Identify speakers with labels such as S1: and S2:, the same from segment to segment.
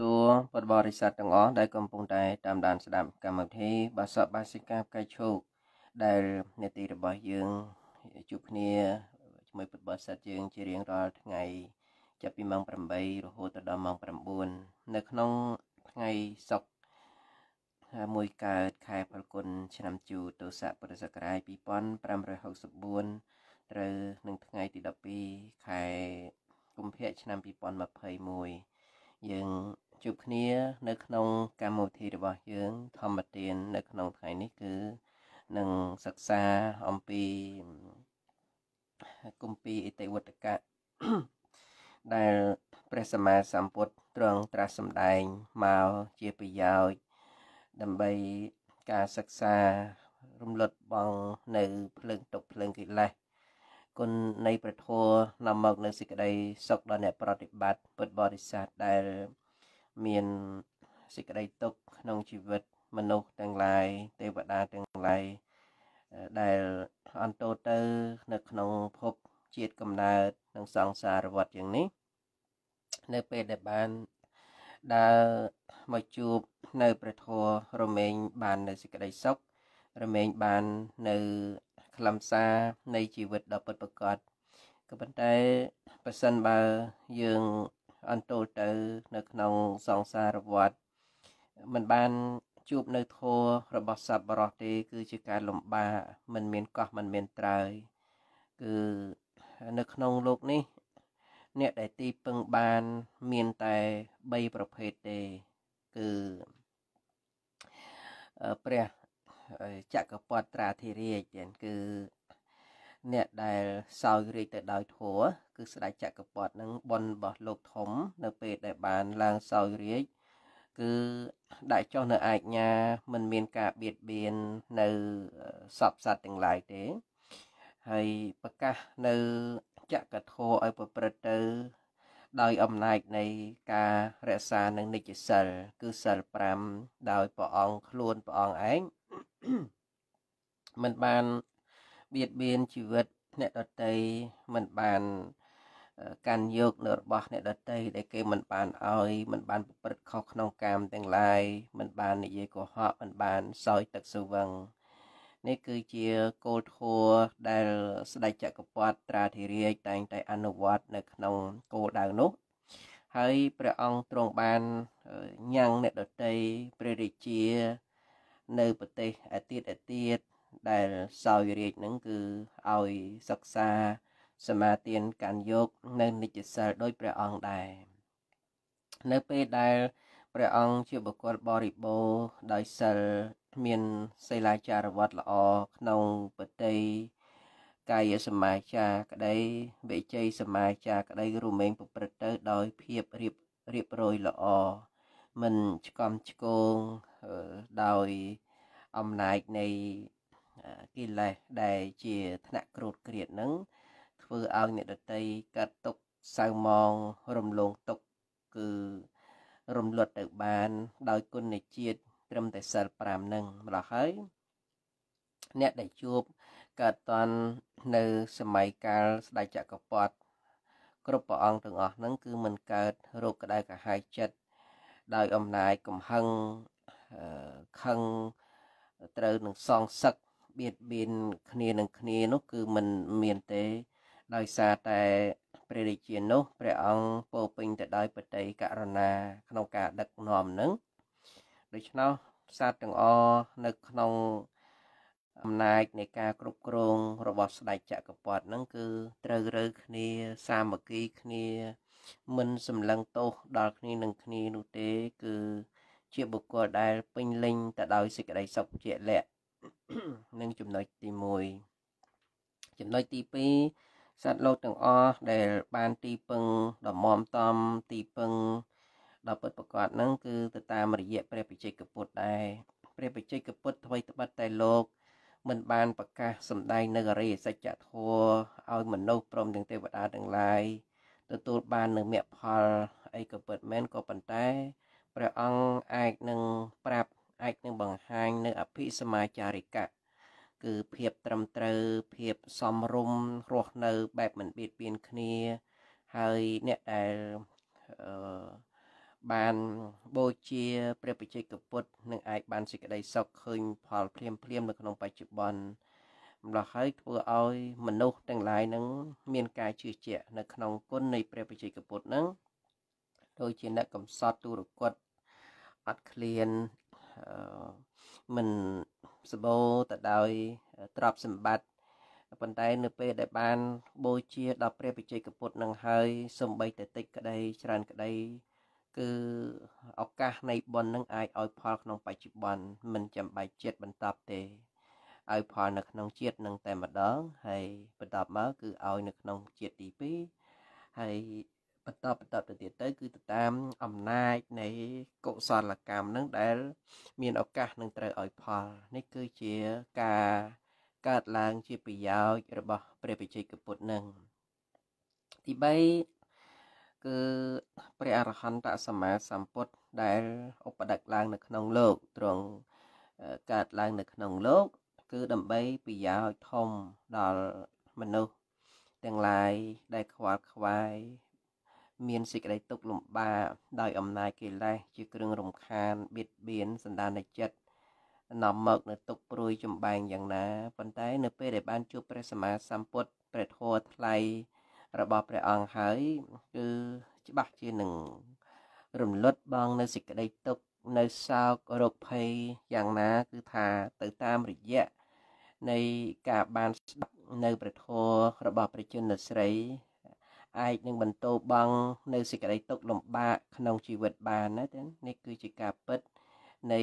S1: សួរពុទ្ធបរិស័ទទាំងអស់ដែលកំពុងតែតាមដានស្ដាប់កម្មវិធីបាសកបាសិកាផ្កាយឈូក ដែលនេតិរបស់យើងជួបគ្នាជាមួយពុទ្ធបរិស័ទយើងជារៀងរាល់ថ្ងៃ ចាប់ពីម៉ោង8រហូតដល់ម៉ោង9នៅក្នុងថ្ងៃសុក្រមួយកើតខែផលគុណឆ្នាំជូទស័កពុរសករាជ2564ត្រូវនឹងថ្ងៃទី12ខែកុម្ភៈឆ្នាំ2021យើងជួបគ្នានៅក្នុងកម្មវិធីរបស់យើង ធម្មទាននៅក្នុងថ្ងៃនេះគឺនឹងសិក្សាអំពីគម្ពីរអតិវតកៈដែលព្រះសម្មាសម្ពុទ្ធទ្រង់ត្រាស់សម្ដែងមកជាប្រយោជន៍ដើម្បីការសិក្សារំលត់បងនៅភ្លើងទុកភ្លើងកិលេសគុណនៃព្រះធម៌នាំមកនូវសេចក្តីសុខដល់អ្នកប្រតិបត្តិពុទ្ធបរិស័ទដែលមានសេចក្តីទុក្ខក្នុងជីវិតមនុស្សទាំងឡាយទេវតាទាំងឡាយដែលអន្តោទៅនៅក្នុងភពជាតិកំណើតនិងសង្សារវដ្តយ៉ាងនេះនៅពេលដែលបានដើរមកជួបនៅព្រះធម៌រមែងបាន នៅសេចក្តីសុខរមែងបាន នៅខ្លឹមសារនៃជីវិតដ៏ពិតប្រាកដក៏ប៉ុន្តែប្រសិនបើយើងអន្តុលទៅ នៅ ក្នុងសង្សារវដ្តមិនបានជួបនៅធัวរបស់សប្បុរសទេ គឺជាការលំបាកមិនមានកោះមិនមានត្រើយគឺនៅក្នុងលោកនេះ អ្នកដែលទីពឹងបានមានតែ3ប្រភេទទេ គឺព្រះចក្រពតត្រាធិរាជគឺអ្នកដែលសោយរាជទៅដោយធัวគឺស្ដេចចក្រពត្តិនឹងបនរបស់លោកធំ នៅពេលដែលបានឡើងសោយរាជគឺដាក់ចុះនៅអាជ្ញាមិនមានការបៀតបៀននៅសពសត្វទាំងឡាយទេហើយប្រកាសនៅចក្រធរឲ្យប្រព្រឹត្តទៅដោយអំណាចនៃការរក្សានឹងនិច្ចសិលគឺសិល5ដោយព្រះអង្គខ្លួនព្រះអង្គឯងមិនបានបៀតបៀនជីវិតអ្នកដតីមិនបានកាន់យក នៅរបស់ អ្នកដតីដែលគេមិនបានឲ្យមិនបាន ប្រព្រឹត្តខុសក្នុងកាមទាំងឡាយមិនបាននិយាយកុហកមិនបានសោយទឹកសវឹងនេះគឺជាគោលធម៌ដែលស្ដេចចក្រពត្តិត្រាធិរាជតែងតែអនុវត្ត នៅក្នុងគោលដៅនោះហើយព្រះអង្គទ្រង់បានញ៉ាំងអ្នកដតីព្រះរាជា នៅប្រទេសអាទិតអាទិតដែលសោយរាជនឹងគឺឲ្យសិក្សាសមាទានកាន់យក នៅនិច្ចសិលដោយព្រះអង្គដែរនៅពេលដែល ព្រះអង្គជាបុគ្គលបរិបូរដោយសិលមានសិលាចារវត្តល្អក្នុងបតីកាយសមាចាក្តីវិជ័យសមាចាក្តីរមែងប្រព្រឹត្តទៅដោយ ភាពរៀបរៀបរយល្អមិនឆ្កំឆ្គងដោយអំណាចនៃកិលេសដែលជាថ្នាក់ក្រោតក្រៀតនឹងធ្វើឲ្យអ្នកដតីកើតទុកសៅមងរំលងទុកគឺរំលត់ទៅបាន ដោយគុណនៃជាតិត្រឹមតែសិល5នឹងម្ល៉េះហើយអ្នកដែលជួបកើតតននៅសម័យកាលស្ដេចចក្រពត្តិគ្រប់ព្រះអង្គទាំងអស់ហ្នឹងគឺមិនកើតរោគក្តៅកាហាយចិត្តដោយអំណាចកំហឹងខឹងត្រូវនឹងសងសឹកបៀតបៀនគ្នានឹងគ្នានោះគឺมันមានទេដោយសារតែព្រះរាជានោះព្រះអង្គពោពេញទៅដោយបតីករុណា ក្នុងការដឹកនាំនឹងដូច្នោះសត្វទាំងអនៅក្នុងអំណាចនៃការគ្រប់គ្រងរបស់ស្ដេចចក្រពត្តិនឹងគឺត្រូវរើគ្នាសាមគ្គីគ្នាមិនសម្លឹងទោសដល់គ្នានឹងគ្នានោះទេ គឺជាបុគ្គលដែលពេញលេញទៅដោយសេចក្តីសុខជាលក្ខនិងចំណុចទី1ចំណុចទី2សត្វលោកទាំងអស់ដែលបានទីពឹងដ៏មមតំទីពឹងដល់ពិតប្រកបនឹងគឺទៅតាមរយៈព្រះបច្ចេកពុទ្ធដែរព្រះបច្ចេកពុទ្ធអ្វីត្បិតតែលោកមិនបានប្រកាសសម្ដែងនៅអរិយសច្ចធម៌ឲ្យមនុស្សព្រមទាំងទេវតាទាំងឡាយទទួលបាននូវមគ្គផលអីក៏ពិតមែនក៏ប៉ុន្តែព្រះអង្គអាចនឹងប្រាប់អាចនឹងបង្ហាញនៅអភិសមាចារិកៈគឺភាពត្រឹមត្រូវភាពសមរម្យរស់នៅបែបមិនបៀតបៀនគ្នា ហើយអ្នកដែលបានបូជាព្រះបច្ចេកពុទ្ធនឹងអាចបានសេចក្តីសុខឃើញផលភ្លាមភ្លាមនៅក្នុងបច្ចុប្បន្នម្ល៉េះហើយធ្វើឲ្យមនុស្សទាំងឡាយនឹងមានការជឿជាក់នៅក្នុងគុណនៃព្រះបច្ចេកពុទ្ធនឹងដូចជាអ្នកកំសត់ទុរគតអត់ឃ្លានមិនសម្បូរទៅដោយទ្រព្យសម្បត្តិប៉ុន្តែនៅពេលដែលបានបូជាដល់ព្រះបច្ចេកពុទ្ធនឹងហើយសំបីតែតិចក្តីច្រើនក្តីគឺឱកាសនៃបុណ្យនឹងអាចឲ្យ ផល ក្នុងបច្ចុប្បន្នមិនចាំបាច់ជាតិបន្តទេឲ្យផល នៅក្នុងជាតិនឹងតែម្ដងហើយបន្តមកគឺឲ្យ នៅក្នុងជាតិទី2ហើយបន្តបន្តទៅទៀតទៅ គឺទៅតាមអំណាចនៃកុសលកម្មនឹងដែល មានឱកាសនឹងត្រូវឲ្យផល នេះគឺជាការកើតឡើងជាប្រយោជន៍របស់ ព្រះបជ័យកពុទ្ធនឹងទី3គឺព្រះអរហន្តសម្មាសម្ពុទ្ធដែលឧបដិកឡើង នៅក្នុងលោកទ្រង់កើតឡើងនៅក្នុងលោកគឺដើម្បីប្រយោជន៍ធំដល់មនុស្សទាំងឡាយដែលខ្វល់ខ្វាយមានសេចក្តីទុក្ខលំបាកដោយអំណាចកិលេសជាគ្រឿងរំខានបៀតបៀនសន្តានចិត្តនាំមកនូវទុក្ខព្រួយចម្បែងយ៉ាងណាប៉ុន្តែ នៅពេលដែលបានជួបព្រះសម្មាសម្ពុទ្ធព្រះធម៌ថ្លៃរបស់ព្រះអង្គហើយគឺច្បាស់ជានឹងរំលត់បងនៅសេចក្តីទុក្ខនៅសោករោគភ័យយ៉ាងណាគឺថាទៅតាមរយៈនៃការបានស្ដាប់នៅព្រះធម៌របស់ព្រះជន្មស្រីឯកនឹងបន្ទោបង់នៅសេចក្តី ទុក្ខលំបាកក្នុងជីវិតបានណាទាំងនេះគឺជាការពិតនៃ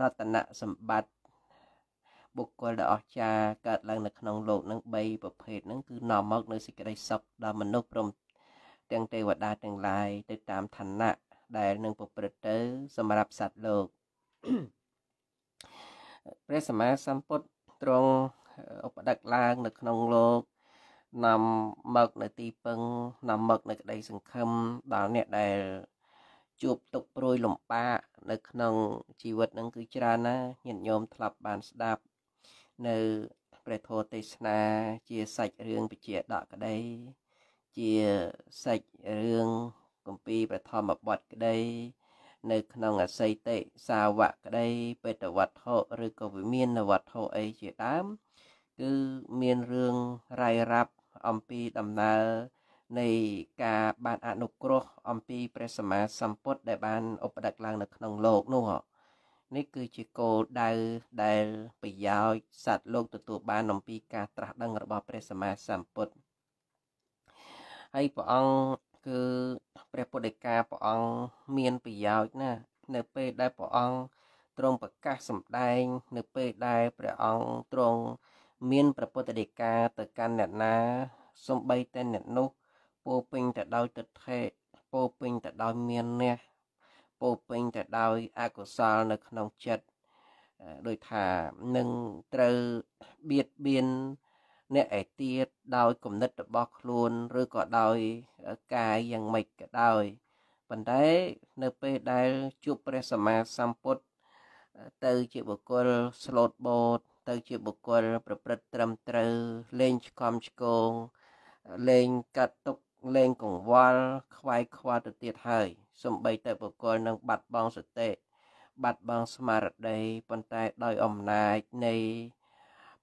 S1: រតនសម្បត្តិបុគ្គលដ៏អស្ចារ្យកើតឡើងនៅក្នុងលោកនឹង3ប្រភេទហ្នឹងគឺនាំមកនៅសេចក្តីសុខដល់មនុស្សព្រម ទាំងទេវតាទាំងឡាយទៅតាមឋានៈដែលនឹងប្រព្រឹត្តទៅ សម្រាប់សត្វលោកព្រះសម្មាសម្ពុទ្ធទ្រង់ឧបដឹកឡើងនៅក្នុងលោកនាំមកនៅទីពឹង នាំមកនៅ ក្តីសង្ឃឹមដល់អ្នកដែលជួបទុកព្រួយលំបាកនៅ ក្នុងជីវិតនឹងគឺច្រើនណាស់ញាតិញោមធ្លាប់បានស្ដាប់នៅព្រះធម៌ទេសនា ជាសាច់រឿងពជាដកក្តីជាសាច់រឿងគម្ពីរព្រះធម្មបទក្តីនៅក្នុងអសីតិសាវកក្តីបេតវត្ថុឬក៏វិមានវត្ថុអីជាដើមគឺមានរឿងរាយរាប់អំពីដំណើរនៃការបានអនុគ្រោះអំពីព្រះសម្មាសម្ពុទ្ធដែលបានឧបដិដ្ឋឡើងនៅក្នុងលោកនោះនេះ គឺជាគោលដៅដែលប្រយោជន៍សត្វលោកទទួលបានអំពីការត្រាស់ដឹងរបស់ព្រះសម្មាសម្ពុទ្ធហើយព្រះអង្គគឺព្រះពុទ្ធិកាព្រះអង្គមានប្រយោជន៍ណាស់នៅពេលដែលព្រះអង្គទ្រង់ប្រកាសសម្ដែងនៅពេលដែលព្រះអង្គទ្រង់មានប្រពុទ្ធដីកាទៅកាន់អ្នកណា សំបីតែអ្នកនោះពោពេញទៅដោយទិដ្ឋិពោពេញទៅដោយមានអ្នកពោពេញទៅដោយអកុសល នៅ ក្នុងចិត្តដោយថានឹងត្រូវបៀតបៀនអ្នកឯទៀតដោយគំនិតរបស់ខ្លួន ឬក៏ដោយកាយយ៉ាងម៉េចក៏ដោយប៉ុន្តែនៅពេលដែលជួបព្រះសម្មាសម្ពុទ្ធទៅជាបុគ្គលស្លូតបូតទៅជាបុគ្គលប្រព្រឹត្តត្រឹមត្រូវលែងឆ្កំឆ្គងលែងកាត់ទុកលែងកង្វល់ខ្វាយខ្វល់ទៅទៀតហើយសំបីតែបុគ្គលនឹងបាត់បង់សតិបាត់បង់ស្មារតីប៉ុន្តែដោយអំណាចនៃ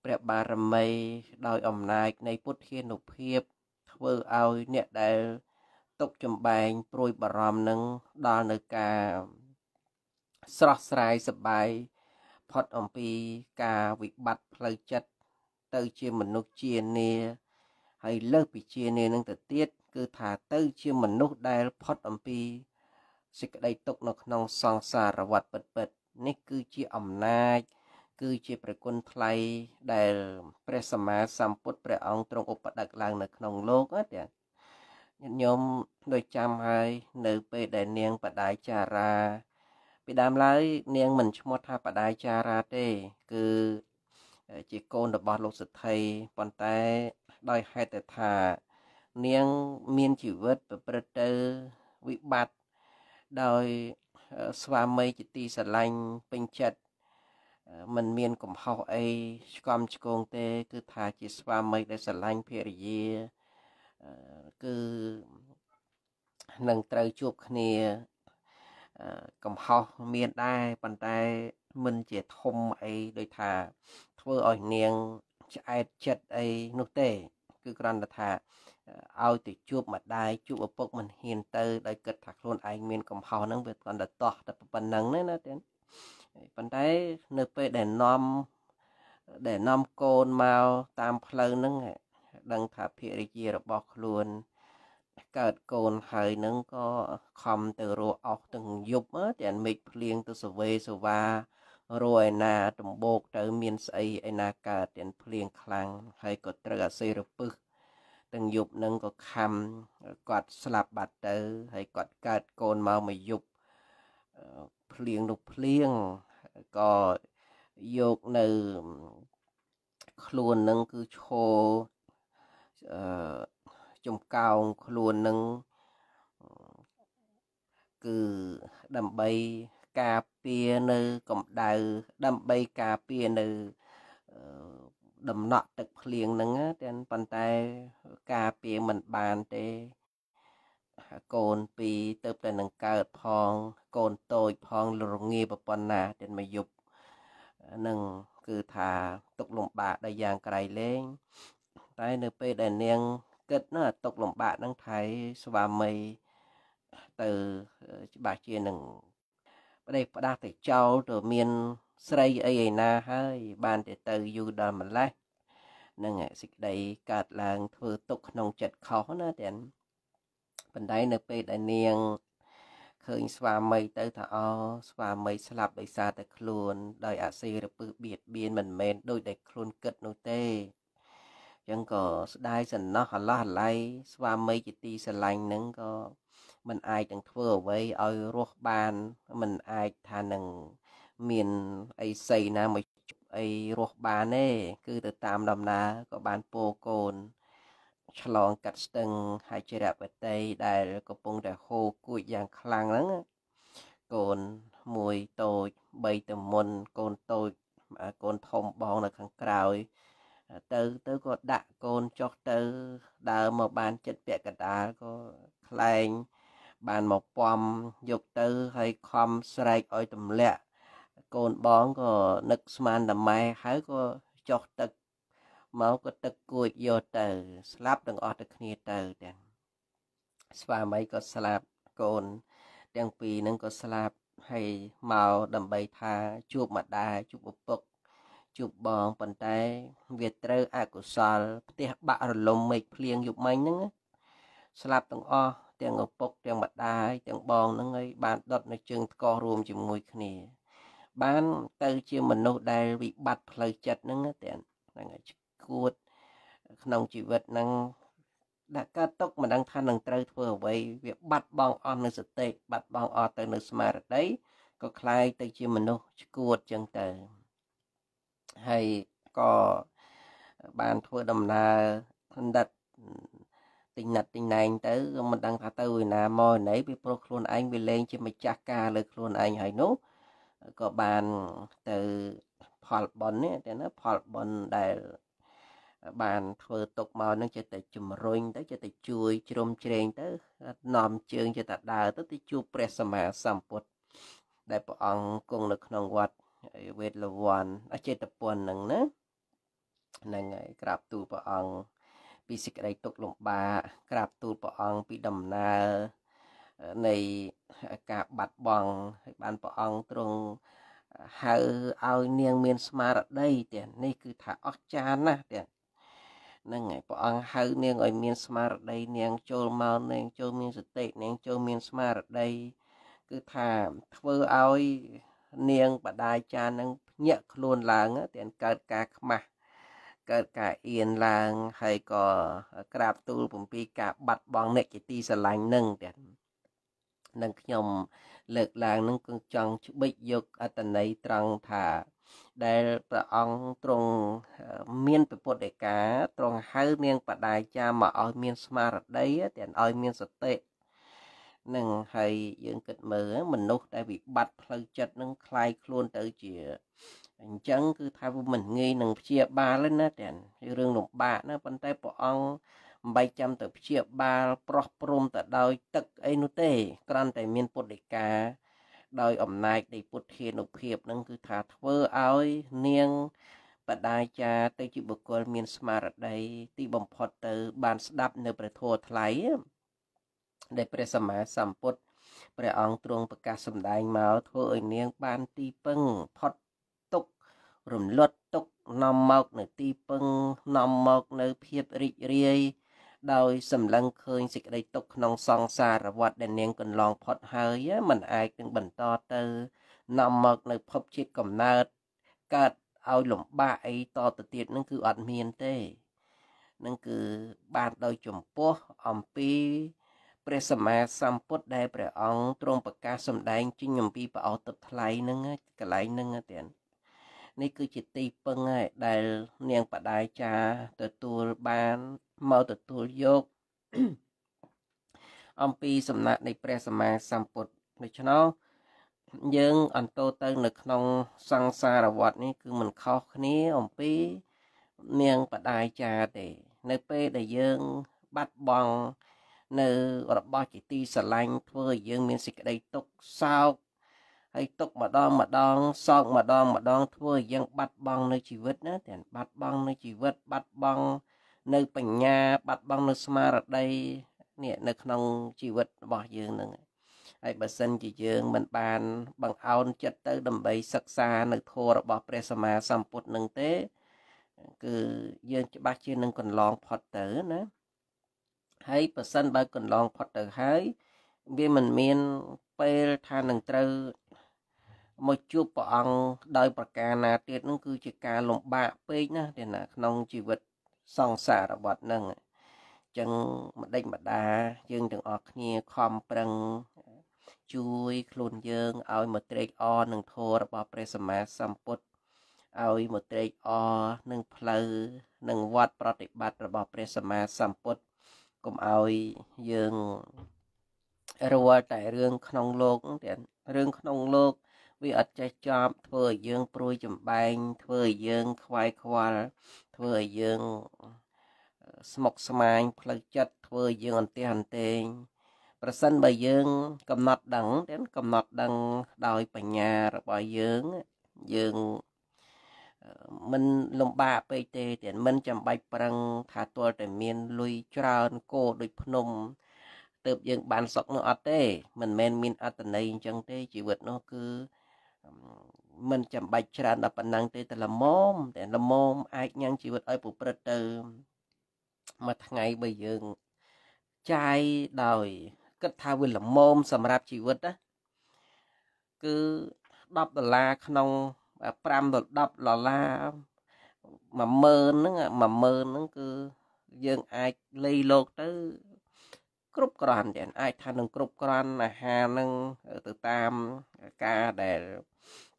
S1: ព្រះបារមីដោយអំណាចនៃពុទ្ធានុភាពធ្វើឲ្យអ្នកដែលទុកចំបែងព្រួយបារម្ភនឹងដល់នៅការ ស្រស់ស្រាយសប្បាយផុតអំពីការវិបត្តិផ្លូវចិត្តទៅជាមនុស្សជានាហើយលើសពីជានានឹងទៅទៀតគឺថាទៅជាមនុស្សដែលផុតអំពីសេចក្តីទុកនៅក្នុងសង្សារវដ្តពិតៗនេះគឺជាអំណាច គឺជាប្រគុណថ្លៃដែលព្រះសម្មាសម្ពុទ្ធព្រះអង្គទ្រង់ឧបដិកឡើងនៅក្នុងលោកណាទៀតញាតិញោមដូចចាំហើយនៅពេលដែលនាងបដាយចារាពីដើមឡើយ នាងមិនឈ្មោះថាបដាយចារាទេគឺជាកូនរបស់លោកសទ្ធីប៉ុន្តែដោយហេតុតែថា នាងមានជីវិតប្រព្រឹត្តទៅវិបត្តិដោយស្វាមីជាទីស្រឡាញ់ពេញចិត្តមិនមានកំហុសអីឆ្កំឆ្គងទេ គឺថាជាស្វាមីដែលស្រឡាញ់ភរិយា គឺនឹងត្រូវជួបគ្នាកំហុសមានដែរប៉ុន្តែមិនជាធំអីដូចថា ធ្វើឲ្យនាងឆ្អែតចិត្តអីនោះទេ គឺគ្រាន់តែថាឲ្យទៅជួបម្ដាយជួបឪពុកមិនហ៊ានទៅដោយគិតថាខ្លួនឯងមានកំហុសហ្នឹងវាគ្រាន់តែតោះតែប៉ុណ្្នឹងណាទេប៉ុន្តែនៅពេលដែលនាំដែលនាំកូនមកតាមផ្លូវហ្នឹងដឹងថាភារិយារបស់ខ្លួនកើតកូនហើយនឹងក៏ខំទៅរស់អស់ទាំងយប់ទាំងមេឃភ្លៀងទៅសវេសវារស់ឯណាដំបូកទៅ មានស្អីឯណាកើតទាំងភ្លៀងខ្លាំងហើយក៏ត្រូវអាសេរពឹសទាំងយប់នឹងក៏ខំគាត់ស្លាប់បាត់ទៅហើយគាត់កើតកូនមកមួយយប់ភ្លៀងនោះភ្លៀងក៏យកនៅខ្លួននឹងគឺឈោអឺចំកោងខ្លួននឹងគឺដើម្បីការពារនៅកម្ដៅដើម្បីការពារនៅដំណក់ទឹកភ្លៀងហ្នឹងតែប៉ុន្តែការពារមិនបានទេកូនពីរទៅតែនឹងកើតផង កូនតូចផងរងាប្រប៉ុណ្ណាទាំងមួយយប់នឹងគឺថាទុកលំបាកដល់យ៉ាងក្រៃលែងតែនៅពេលដែលនាងគិតណាຕົកលំបាកនឹងថៃស្វាមីទៅច្បាស់ជានឹងប្តីផ្ដាស់ទៅចោលទៅមានស្រីអីឯណាហើយបានតែទៅយូរដល់ម្លេះនឹងសេចក្តីកើតឡើងធ្វើទុកក្នុងចិត្តខុសណាទាំងបណ្ដៃនៅពេលដែលនាងឃើញស្វាមីទៅថាអស្វាមីស្លាប់ដោយសារតែខ្លួនដោយអាសេរពឹសបៀតបៀនមិនមែនដោយតែខ្លួនគិតនោះទេចឹងក៏ស្ដាយសំណោះអឡោះអឡៃស្វាមីជាទីស្រឡាញ់នឹងក៏មិនអាចនឹងធ្វើអ្វីឲ្យរស់បានមិនអាចថានឹងមានអីសីណាមួយអីរស់បានទេគឺទៅតាមដំណើរក៏បានពោកូន ឆ្លងកាត់ស្ទឹងហៃជ្រៈបតីដែលកំពុងតែហូរគួចយ៉ាងខ្លាំងហ្នឹងកូនមួយតូច3ទៅមុនកូនតូចកូនធំបងនៅខាងក្រោយទៅទៅក៏ដាក់កូនចុះទៅដើរមកបានចិត្តពាក់កដាលក៏ខ្លែងបានមកពំយកទៅហើយខំស្រែកឲ្យទម្លាក់កូនបងក៏នឹកស្មានតែម៉ែហើយក៏ចុះទឹកមកក៏ទឹកគួចយកទៅស្លាប់ទាំងអស់ទៅគ្នាទៅទាំងស្វាមីក៏ស្លាប់កូនទាំងពីរនឹងក៏ស្លាប់ហើយមកដើម្បីថាជួបម្ដាយជួបឪពុកជប់បងប៉ុន្តែ វាត្រូវអកុសលផ្ទះ បាក់រលំមេឃភ្លៀងយប់មិញហ្នឹងស្លាប់ទាំងអស់ទាំងឪពុក ទាំងម្ដាយទាំងបងហ្នឹងហើយបានដុតនៅជើងថ្កោរួមជាមួយគ្នា បានទៅជាមនុស្សដែលវិបត្តិផ្លូវចិត្តហ្នឹងទាំងហ្នឹងហើយគួត ក្នុងជីវិតហ្នឹងដាក់កើតຕົកមិនដឹងថានឹងត្រូវធ្វើអ្វីវាបាត់បង់អស់នៅសតិបាត់បង់អស់ទៅនៅស្មារតីក៏คล้ายទៅជាមនុស្សឈួតចឹងទៅហើយក៏បានធ្វើដំណើរដិតទិញណាត់ទិញណែងទៅមិនដឹងថាទៅឯណាមកណីពីព្រោះខ្លួនឯងវាលេងជាម្ចាស់ការលើខ្លួនឯងហើយនោះក៏បានទៅផលប៉ុននេះតែណាផលប៉ុនដែលបានធ្វើទុកមកនឹងចេះតែជំរុញទៅចេះតែជួយជ្រោមជ្រែងទៅនាំជើងចេះតែដើរទៅទៅជួបព្រះសម្មាសម្ពុទ្ធដែលព្រះអង្គគង់នៅក្នុងវត្តវេទលវ័នអចេតពុនហ្នឹងណាហ្នឹងហើយក្រាបទូលព្រះអង្គពីសេចក្តីទុកលំបាកក្រាបទូលព្រះអង្គពីដំណើរនៃការបាត់បង់ហើយបានព្រះអង្គទ្រង់ហៅឲ្យនាងមានស្មារតីទៀតនេះគឺថាអស្ចារ្យណាស់ទៀតហ្នឹងហើយព្រះអង្គហៅនាងឲ្យមានស្មារតីនាងចូលមកនាងចូលមានសតិនាងចូលមានស្មារតីគឺថាធ្វើឲ្យនាងបដាយចានឹងភ្ញាក់ខ្លួនឡើងទាំងកើតការខ្មាស់កើតការអៀនឡើងហើយក៏ក្រាបទូលអំពីការបាត់បង់អ្នកជាទីស្រឡាញ់នឹងទាំងនឹងខ្ញុំលើកឡើងនឹងគឺចង់ច្បិចយកអត្តន័យត្រង់ថាដែលព្រះអង្គទ្រង់មានពពុទ្ធេកាទ្រង់ហៅនាងបដាយចាមកឲ្យមានស្មារតីទាំងឲ្យមានសតិនឹងហើយយើងគិតមើលមនុស្សដែលវិបត្តិផ្លូវចិត្តនឹងคลายខ្លួនទៅជា អញ្ចឹងគឺថាវាមិនងាយនឹងព្យាបាលទេណាទាំងរឿងលំបាកណាប៉ុន្តែព្រះអង្គមិនបែកចាំទៅព្យាបាលប្រោះព្រំទៅដោយទឹកអីនោះទេគ្រាន់តែមានពុទ្ធដីកាដោយអំណាចនៃពុទ្ធានុភាពនឹងគឺថាធ្វើឲ្យនាងបដាចាទៅជាបុគ្គលមានស្មារតីទីបំផុតទៅ បានស្ដាប់នៅព្រះធម៌ថ្លៃដែលព្រះសម្មាសម្ពុទ្ធព្រះអង្គទ្រង់ប្រកាសសម្ដែងមកធ្វើឲ្យនាងបានទីពឹងផុតទុក្ខរំលត់ទុក្ខនាំមកនៅទីពឹងនាំមកនៅភាពរីករាយដោយ សម្លឹងឃើញសេចក្តីទុក្ខក្នុងសង្សារវដ្តដែលនាងកន្លងផុតហើយมันអាចនឹងបន្តទៅនាំមកនៅភពជាតិកំណើតកើតឲ្យលំបាកអីតទៅទៀតនឹងគឺអត់មានទេនឹងគឺបានដោយចំពោះអំពីព្រះសម្មាសម្ពុទ្ធដែលព្រះអង្គទ្រង់ប្រកាសសម្ដែងជិញអំពីប្រអស់ទឹកថ្លៃហ្នឹងកន្លែងហ្នឹងទៀតនេះគឺជាទីពឹងហើយដែលនាងបដាយចាទទួលបានមកទទួលយកអំពីសំណាក់នៃព្រះ សម្មាសម្ពុទ្ធដូច្នោះយើងអន្តោទៅ នៅក្នុងសង្សារវត្តនេះ គឺមិនខុសគ្នាអំពីនាងបដាយចាទេ នៅពេលដែលយើងបាត់បង់នៅរបស់ជាទីស្រឡាញ់ធ្វើឲ្យយើងមានសេចក្តីទុក្ខសោកហើយទុកម្ដង ម្ដងសោកម្ដងម្ដង ធ្វើឲ្យយើង បាត់បង់នៅជីវិតណាទាំងបាត់បង់នៅជីវិតបាត់បង់នៅបញ្ញា បាត់បង់នៅស្មារតីនេះនៅក្នុងជីវិតរបស់យើងនឹងហើយបើសិនជាយើងមិនបាន បង្អោនចិត្តទៅដើម្បីសិក្សានៅធម៌របស់ព្រះ សម្មាសម្ពុទ្ធនឹងទេគឺយើង ច្បាស់ជានឹងកន្លងផុតទៅណាហើយប្រសិនបើកន្លង ផុតទៅហើយ វាមិនមានពេលថានឹងត្រូវមកជួបព្រះអង្គដោយប្រការណាទៀតនឹងគឺជាការលំបាកពេកណាទេណា ក្នុងជីវិតសង្សារវត្តនឹងអញ្ចឹងម្ដេចម្ដាយើងទាំងអស់គ្នាខំប្រឹង ជួយ ខ្លួនយើងឲ្យមកត្រេកអរនឹងធម៌របស់ ព្រះសម្មាសម្ពុទ្ធឲ្យមកត្រេកអរនឹង ផ្លូវនឹងវត្តប្រតិបត្តិរបស់ព្រះសម្មាសម្ពុទ្ធកុំឲ្យយើងរាល់តែរឿងក្នុងលោកទៀតរឿងក្នុងលោក វាអត់ចេះចប់ ធ្វើឲ្យយើងព្រួយចំបែងធ្វើឲ្យយើង ខ្វាយខ្វល់ធ្វើឲ្យយើងស្មុកស្មាញផ្លូវចិត្តធ្វើឲ្យយើងអន្ទះអន្ទែងប្រសិនបើយើង កំណត់ដឹង ទាំងកំណត់ដឹងដោយបញ្ញារបស់យើងយើងមិនលំបាកពេកទេទៀតមិនចាំបាច់ប្រឹងថាទាល់តែមានលុយច្រើនគោដូចភ្នំទៅយើងបានសុខនោះអត់ទេ មិនមែនមានអត្តន័យអញ្ចឹងទេជីវិតនោះគឺមិនចាំបាច់ច្រើនដល់ប៉ុណ្ណឹងទេតែល្មមតែល្មមអាចញ៉ាំងជីវិតឲ្យប្រព្រឹត្តទៅមួយថ្ងៃបើយើងចាយដោយគិតថាវាល្មមសម្រាប់ជីវិតណាគឺ10ដុល្លារក្នុង5ដល់10ដុល្លារ10000ហ្នឹង10000ហ្នឹងគឺយើងអាចលៃលោកទៅគ្រប់គ្រាន់ចឹងអាចថានឹងគ្រប់គ្រាន់អាហារហ្នឹងទៅតាមការដែល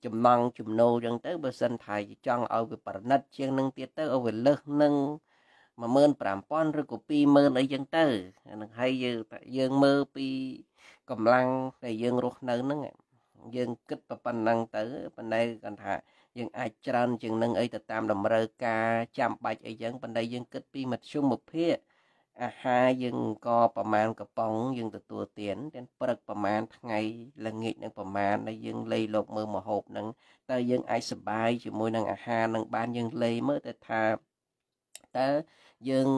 S1: ចំណង់ចំណូលចឹងទៅបើសិនថាចង់ឲ្យវាប្រណិតជាងនឹងទៀតទៅឲ្យវាលើសនឹង15000ឬក៏20000អីចឹងទៅនឹងហើយយើងយើងមើលពីកម្លាំងដែលយើងរស់នៅហ្នឹងយើងគិតប៉ុណ្ណឹងទៅប៉ុន្តែគាត់ថាយើងអាចច្រើនជាងនឹងអីទៅតាមតម្រូវការចាំបាច់អីចឹងប៉ុន្តែយើងគិតពីមធ្យមភាពអាហារយើងក៏ប្រមាណកំប៉ុងយើងទទួលទានទាំងព្រឹកប្រមាណថ្ងៃល្ងាចនឹងប្រមាណដែលយើងលេីលោកមើលម្ហូបហ្នឹងតើយើងអាចសុបាយជាមួយនឹងអាហារនឹងបានយើងលេីមើលទៅថាតើយើង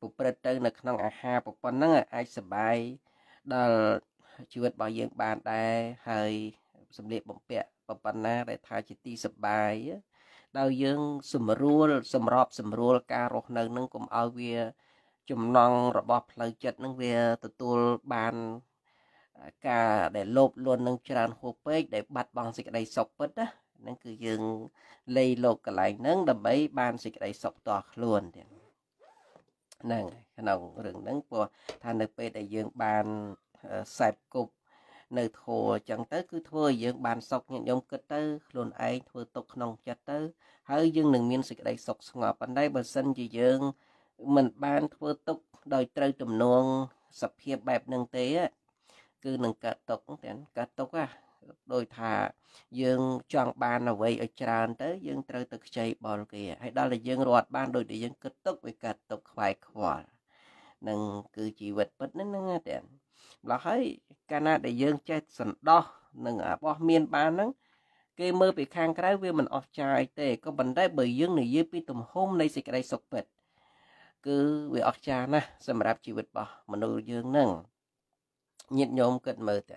S1: ប្រព្រឹត្តទៅនៅក្នុងអាហារប្រព័ន្ធហ្នឹងអាចសុបាយដល់ជីវិតរបស់យើងបានដែរហើយសម្លៀកបំពាក់ប្រប៉ុណ្ណាដែលថាជាទីសបាយដល់យើង សម្រួល សម្របសម្រួលការរស់នៅនឹងកុំឲ្យវាចំណងរបស់ផ្លូវចិត្តនឹងវាទទួលបានការដែលលោភលន់នឹងច្រើនហួសពេក ដែលបាត់បង់សេចក្តីសុខពិតណាហ្នឹងគឺយើងលេលោកកន្លែងហ្នឹងដើម្បី បានសេចក្តីសុខតខ្លួនទៀតហ្នឹងក្នុងរឿងហ្នឹងព្រោះថានៅពេលដែលយើងបានខ្សែបគប់នៅធัวអញ្ចឹងទៅគឺធ្វើឲ្យយើងបានសុខញាតិញោមគិតទៅ ខ្លួនឯងធ្វើទុកក្នុងចិត្តទៅហើយយើងនឹងមានសេចក្តីសុខស្ងប់ប៉ុន្តែបើសិនជាយើងមិនបានធ្វើទុកដោយត្រូវទំនងសភាពបែបនឹងទេគឺនឹងកើតទុកទាំងកើតទុកហ่ะដោយថាយើងចង់បានអ្វីឲ្យច្រើនទៅយើងត្រូវទៅខ្ចីបលគេហើយដល់តែយើងរត់បានដោយដែលយើងគិតទុកវាកើតទុកខ្វាយខ្វល់នឹងគឺជីវិតពិតហ្នឹងណាទាំងម្ល៉េះហើយ កាលណាដែលយើង ចេះសន្តោសនឹងរបស់មានបានហ្នឹងគេមើលពីខាងក្រៅវាមិនអស់ចាយទេក៏ប៉ុន្តែបើយើងនិយាយពី ទំហំនៃសេចក្តីសុខពិតគឺវាអស្ចារ្យណាស់សម្រាប់ជីវិតរបស់ មនុស្សយើងហ្នឹងញាតិញោមគិតមើលទៅ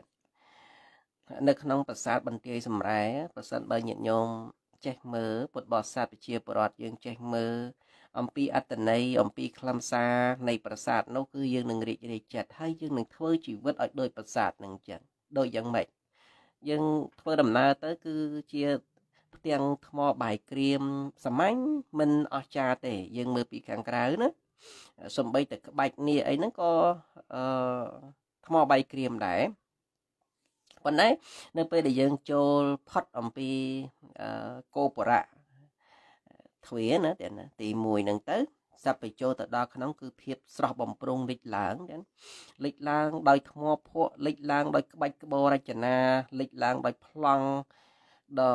S1: នៅក្នុងប្រាសាទបន្ទាយសម្រែប្រសិនបើញាតិញោមចេះមើលពុទ្ធបរិស័ទប្រជាពលរដ្ឋយើងចេះមើលអំពីអត្តន័យអំពីខ្លឹមសារនៃប្រាសាទនោះគឺយើងនឹងរីករាយចិត្តហើយយើងនឹងធ្វើជីវិតឲ្យដូចប្រាសាទនឹងចឹងដូចយ៉ាងម៉េចយើងធ្វើដំណើរទៅគឺជាផ្ទាំងថ្មបាយក្រៀមសាមញ្ញមិនអស្ចារ្យទេយើងមើលពីខាងក្រៅណាសំបីតែក្បាច់នេះអីហ្នឹងក៏អឺថ្មបាយក្រៀមដែរប៉ុន្តែនៅពេលដែលយើងចូលផុតអំពីអឺកោបរៈទ្វាណាទៀតណាទី1ហ្នឹងទៅសពបញ្ចូលទៅដល់ក្នុង គឺភាពស្រស់បំព្រងលេចឡើងចឹងលេចឡើងដោយថ្មភក់លេចឡើងដោយក្បាច់ក្បររចនាលេចឡើងដោយប្លង់ដ៏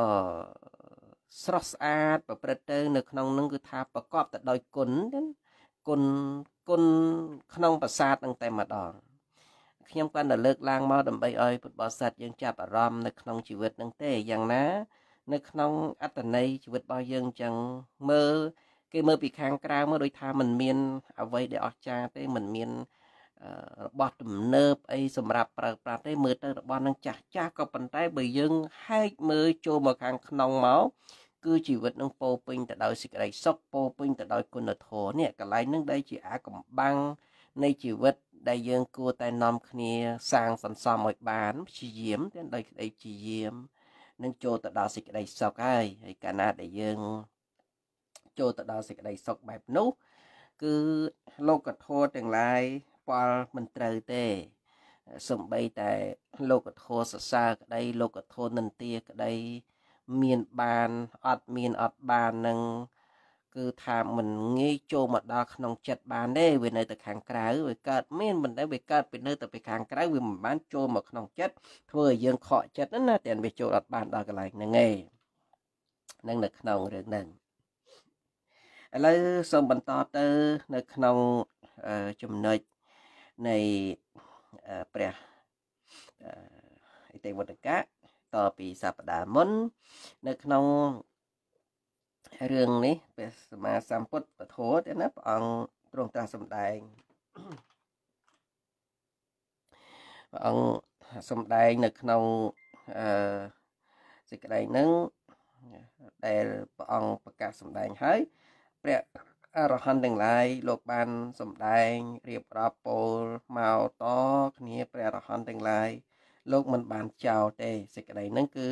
S1: ស្រស់ស្អាត ប្រព្រឹត្តទៅ នៅ ក្នុងនឹងគឺថាប្រកបទៅដោយគុណចឹងគុណគុណក្នុងប្រាសាទនឹងតែម្ដងខ្ញុំគាត់តែលើកឡើងមកដើម្បីឲ្យពុទ្ធបរិស័ទយើងចាប់អារម្មណ៍នៅក្នុងជីវិតនឹងទេយ៉ាងណានៅក្នុងអត្តន័យជីវិតរបស់យើងអញ្ចឹងមើលគេមើលពីខាងក្រៅមកដូចថាมันមានអ្វីដែលអស្ចារ្យទេมันមានរបស់ទំនើបអីសម្រាប់ប្រើប្រាស់ទេមើលទៅរបស់នឹងចាស់ចាស់ក៏ប៉ុន្តែបើយើងហែកមើលចូលមកខាង ក្នុងមកគឺជីវិតនឹងពោពេញទៅដោយសេចក្តីសុខពោពេញទៅដោយគុណធម៌នេះកន្លែងនឹងដែលជាអាកំបាំងនៃជីវិតដែលយើង គួរតែនាំគ្នាសាងសន្សំឲ្យបានព្យាយាមទាំងដោយក្តីព្យាយាមនឹងចូលទៅដល់សេចក្តីសុខហើយហើយកាលណាដែលយើង ចូលទៅដល់សេចក្តីសុខបែបនោះ គឺលោកធម៌ទាំងឡាយពលមិនត្រូវទេសំបីតែលោកធម៌សរសើរក្តីលោកធម៌និន្ទាក្តីមានបានអត់មានអត់បាននឹងគឺថាមិនងាយចូលមកដល់ក្នុងចិត្តបានទេវានៅតែខាងក្រៅវាកើតមានមិនដែលវាកើតពីនៅតែពីខាងក្រៅវាមិនបានចូលមកក្នុងចិត្តធ្វើឲ្យយើងខកចិត្តណាតែវាចូលអត់បានដល់កន្លែងហ្នឹងឯងនឹងនៅក្នុងរឿងហ្នឹងឥឡូវសូមបន្តទៅ នៅក្នុងចំណុចនៃព្រះអតិវតកៈតពីសព្ទាមុននៅក្នុងរឿងនេះព្រះសម្មាសម្ពុទ្ធពធោទេណាព្រះអង្គទ្រង់ត្រាស់សម្ដែងព្រះអង្គសម្ដែងនៅក្នុងអឺសេចក្តីនឹងដែលព្រះអង្គប្រកាសសម្ដែងហើយ ព្រះអរហន្តទាំងឡាយ លោកបានសម្ដែងរៀបរាប់ពោលមកតគ្នា ព្រះអរហន្តទាំងឡាយលោកមិនបានចោលទេសេចក្តីនឹងគឺ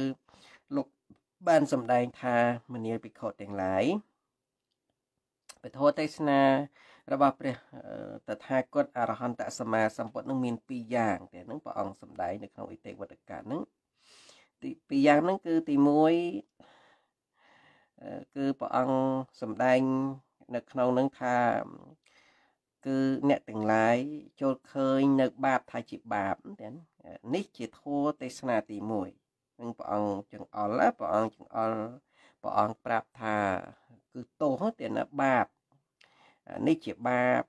S1: បានសម្ដែង ថាមនាលភិក្ខុទាំងឡាយពធទេសនា របស់ព្រះតថាគតអរហន្តសម្មាសម្ពុទ្ធនឹងមាន2យ៉ាងតែនឹងព្រះអង្គសម្ដែងនៅក្នុងអិតិវត្តកៈនឹងទី2យ៉ាងហ្នឹងគឺទី1គឺព្រះអង្គសម្ដែងនៅក្នុងនឹងថា គឺអ្នកទាំងឡាយចូលឃើញនៅ បាបថាជាបាបនេះជាធัวទេសនាទី1នឹងព្រះអង្គចង្អល់ព្រះអង្គចង្អល់ព្រះអង្គប្រាប់ថាគឺទោសទៅណាបាប នេះជាបាប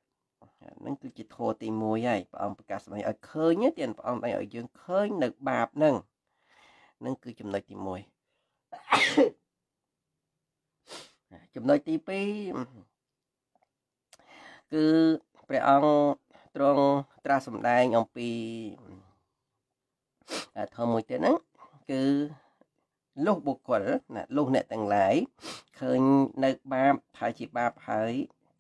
S1: នឹងគឺជាធម៌ទី1ហើយព្រះអង្គប្រកាសសម្ដែងឲ្យឃើញទៀតព្រះអង្គឲ្យយើងឃើញនៅបាបនឹងនឹងគឺចំណុចទី1ចំណុចទី2គឺព្រះអង្គទ្រង់ត្រាស់សម្ដែងអំពីធម៌មួយទៀតហ្នឹងគឺលុះបុគ្គលណាលុះអ្នកទាំងឡាយឃើញនៅបាបថាជាបាបហើយ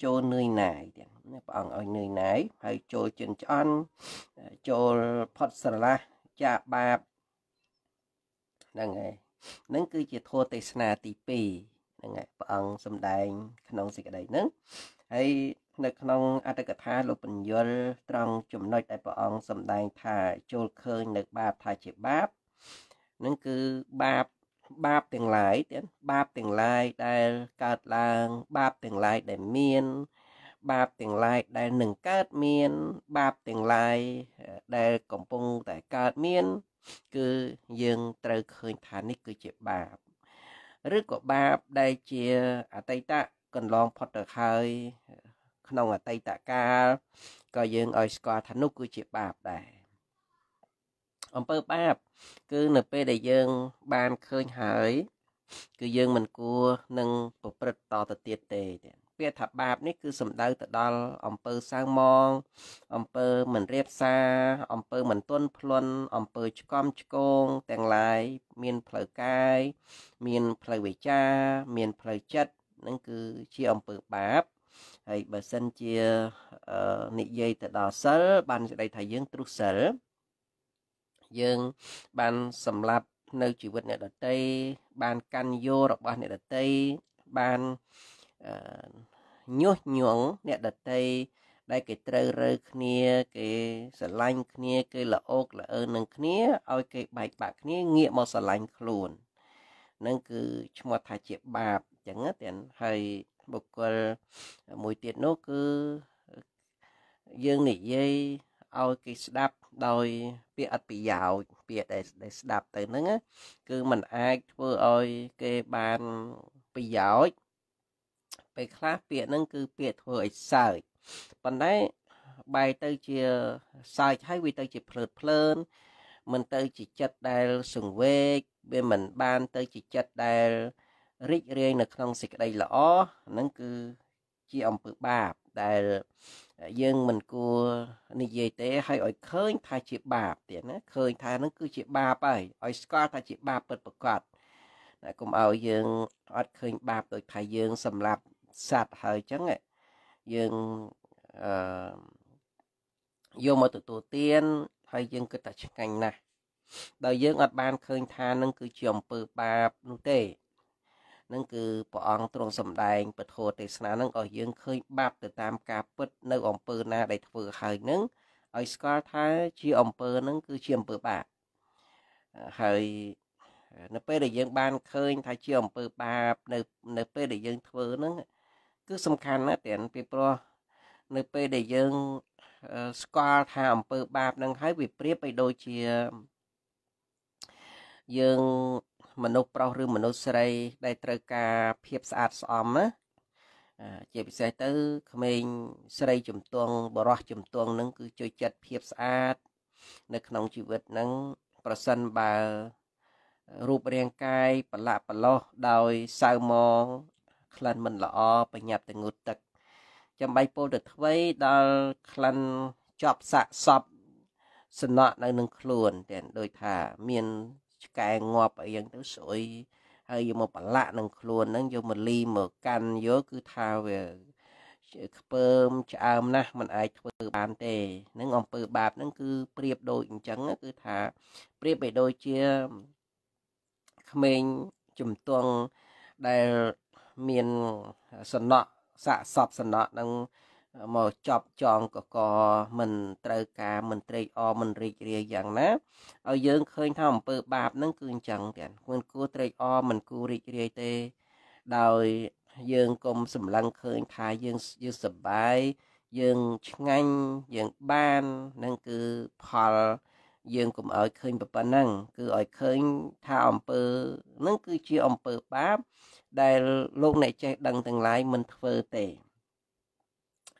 S1: ចូលនឿយណាយទៀតព្រះអង្គឲ្យនឿយណាយហើយចូលចិនឆ្អន់ចូលផុតស្រឡះចាបាបហ្នឹងហើយហ្នឹងគឺជាធម៌ទេសនាទី2ហ្នឹងហើយព្រះអង្គសំដែង ក្នុងសេចក្តីហ្នឹងហើយនៅ ក្នុងអត្តកថាលោកបញ្យលត្រង់ចំណុចដែលព្រះអង្គសំដែងថាចូលឃើញ នៅបាបថាជាបាបនឹងគឺបាបបាបទាំងឡាយទៀតបាបទាំងឡាយដែលកើតឡើងបាបទាំងឡាយដែលមាន បាបទាំងឡាយដែលនឹងកើតមានបាបទាំងឡាយដែលកំពុងតែកើតមានគឺយើងត្រូវឃើញថានេះគឺជាបាបឬក៏បាបដែលជាអតីតកន្លងផុតទៅហើយក្នុងអតីតកាលក៏យើងឲ្យស្គាល់ថានោះគឺជាបាបដែរអំពើបាប គឺនៅពេលដែលយើងបានឃើញហើយ គឺយើងមិនគួរនឹងប្រព្រឹត្តតទៅទៀតទេពាក្យថាបាបនេះគឺសំដៅទៅដល់អំពើសៅមងអំពើមិនរៀបសារអំពើមិនទន់ភ្លន់អំពើឆ្កំឆ្កងទាំងឡាយមានផ្លូវកាយមានផ្លូវវាចា មានផ្លូវចិត្តនឹងគឺជាអំពើបាបហើយបើសិនជានិយាយទៅដល់សិលបានសេចក្តីថាយើងទ្រុសិលយើងបានសម្លាប់នៅជីវិតអ្នកដតីបានកាន់យោរបស់អ្នកដតីបានញុះញង់អ្នកដតីដែលគេត្រូវរើគ្នា គេស្រឡាញ់គ្នាគេល្អោកល្អអើនឹងគ្នាឲ្យគេបែកបាក់គ្នាងាកមកស្រឡាញ់ខ្លួននឹងគឺឈ្មោះថាជាបាបអញ្ចឹងទាំងហើយបុគ្គលមួយទៀតនោះគឺយើងនិយាយឲ្យគេស្ដាប់ដោយពាក្យអត់ប្រយោជន៍ពាក្យដែលស្ដាប់ទៅហ្នឹងគឺมันអាចធ្វើឲ្យគេបានប្រយោជន៍ពេលខ្លះពាក្យហ្នឹងគឺពាក្យធ្វើឲ្យសើចប៉ុន្តែបែរទៅជាសើចហើយវាទៅជាភ្លើតភ្លើនមិនទៅជាចិត្តដែលសង្វេគវាមិនបានទៅជាចិត្តដែលរីករាយនៅក្នុងសេចក្តីល្អហ្នឹងគឺជាអំពើបាបដែលយើងមិនគួរនិយាយទេហើយឲ្យឃើញ ថាជាបាបទៀតណាឃើញ ថានឹងគឺជាបាបហើយឲ្យស្គាល់ថាជាបាបពិតប្រាកដណាកុំឲ្យយើងអត់ឃើញបាបដោយថាយើងសម្លាប់សត្វហើយអញ្ចឹងយើងអឺយកមកទទួលទានហើយយើងគិតថាឆ្ងាញ់ណាស់ដោយយើងអត់បានឃើញថានឹងគឺជាអំពើបាបនោះទេនឹងគឺព្រះអង្គទ្រង់សម្ដែងពធទេសនានឹងឲ្យយើងឃើញបាបទៅតាមការពិត នៅអំពើណាដែលធ្វើហើយនឹងឲ្យស្គាល់ថាជាអំពើនឹងគឺជាអំពើបាបហើយនៅពេលដែលយើង បានឃើញថាជាអំពើបាបនៅនៅពេលដែលយើងធ្វើនឹងគឺសំខាន់ណាស់ទាំងពីព្រោះនៅពេលដែលយើងស្គាល់ថាអំពើបាបនឹងហើយវាប្រៀបឲ្យដូចជាយើងមនុស្សប្រុសឬមនុស្សស្រីដែលត្រូវការភាពស្អាតស្អំណាជាពិសេសទៅក្មេងស្រីជំទង់បរោះជំទង់នឹង គឺជួយចិត្តភាពស្អាត នៅក្នុងជីវិតនឹងប្រសិនបើរូបរាងកាយប្រឡាក់ប្រឡោះដោយសៅមងក្លិនមិនល្អបញ្ញាប់តែងូតទឹកចាំបាយពោលទៅថ្វីដល់ក្លិនជាប់សាក់សពសំណក់នៅនឹងខ្លួនទាំងដូចថាមានឆ្កែងាប់អីយ៉ាងទៅស្អុយហើយយកមកប្រឡាក់នឹងខ្លួនហ្នឹងយកមកលីមកកាន់យកគឺថាវាខ្ពើមឆ្អើមណាស់มันអាចធ្វើបានទេនឹងអំពើ បាបហ្នឹងគឺប្រៀបដូចអញ្ចឹងគឺថាប្រៀបឲ្យដូចជាក្មេងជំទង់ដែលមានសំណក់សាក់សពសំណក់នឹងមកចប់ចងកកមិនត្រូវការមិនត្រេកអរមិនរីករាយយ៉ាងណាឲ្យយើងឃើញថាអំពើបាបហ្នឹងគឺអញ្ចឹងទៀតមិនគួរត្រេកអរមិនគួររីករាយទេដោយយើងកុំសម្លឹងឃើញថាយើងយើងសប្បាយយើងឆ្ងាញ់យើងបាននឹងគឺផលយើងកុំឲ្យឃើញប៉ុណ្ណឹងគឺឲ្យឃើញថាអំពើនឹងគឺជាអំពើបាប ដែលលោកអ្នកចេះដឹងទាំងឡាយមិនធ្វើទេ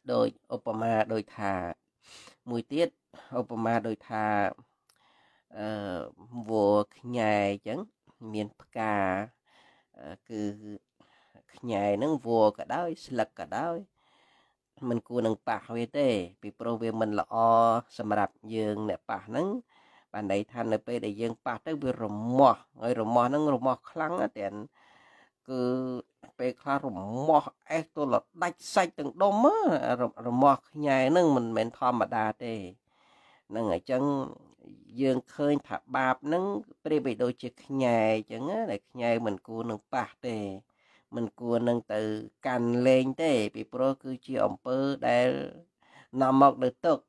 S1: ដោយឧបមាដោយថាមួយទៀតឧបមាដោយថាអឺវខ្ញែអញ្ចឹងមានផ្កាគឺខ្ញែហ្នឹងវក៏ដោយ ស្លឹកក៏ដោយมันគួរនឹងប៉ះវាទេ ពីព្រោះវាមិនល្អសម្រាប់យើងអ្នកប៉ះហ្នឹងបានន័យថានៅពេលដែលយើងប៉ះទៅវារមាស់ហើយរមាស់ហ្នឹងរមាស់ខ្លាំងណាស់ទាំងគឺពេលខ្លះរមាស់អេសទលដាច់សាច់ទាំងដុំរមាស់ខ្ញែនឹងមិនមែនធម្មតាទេនឹងអញ្ចឹងយើងឃើញថាបាបនឹងប្រៀបបីដូចជាខ្ញែអញ្ចឹងណាខ្ញែមិនគួរនឹងប៉ះទេ មិនគួរនឹងទៅកាន់លេងទេ ពីព្រោះគឺជាអំពើដែលនាំមកដោយទុក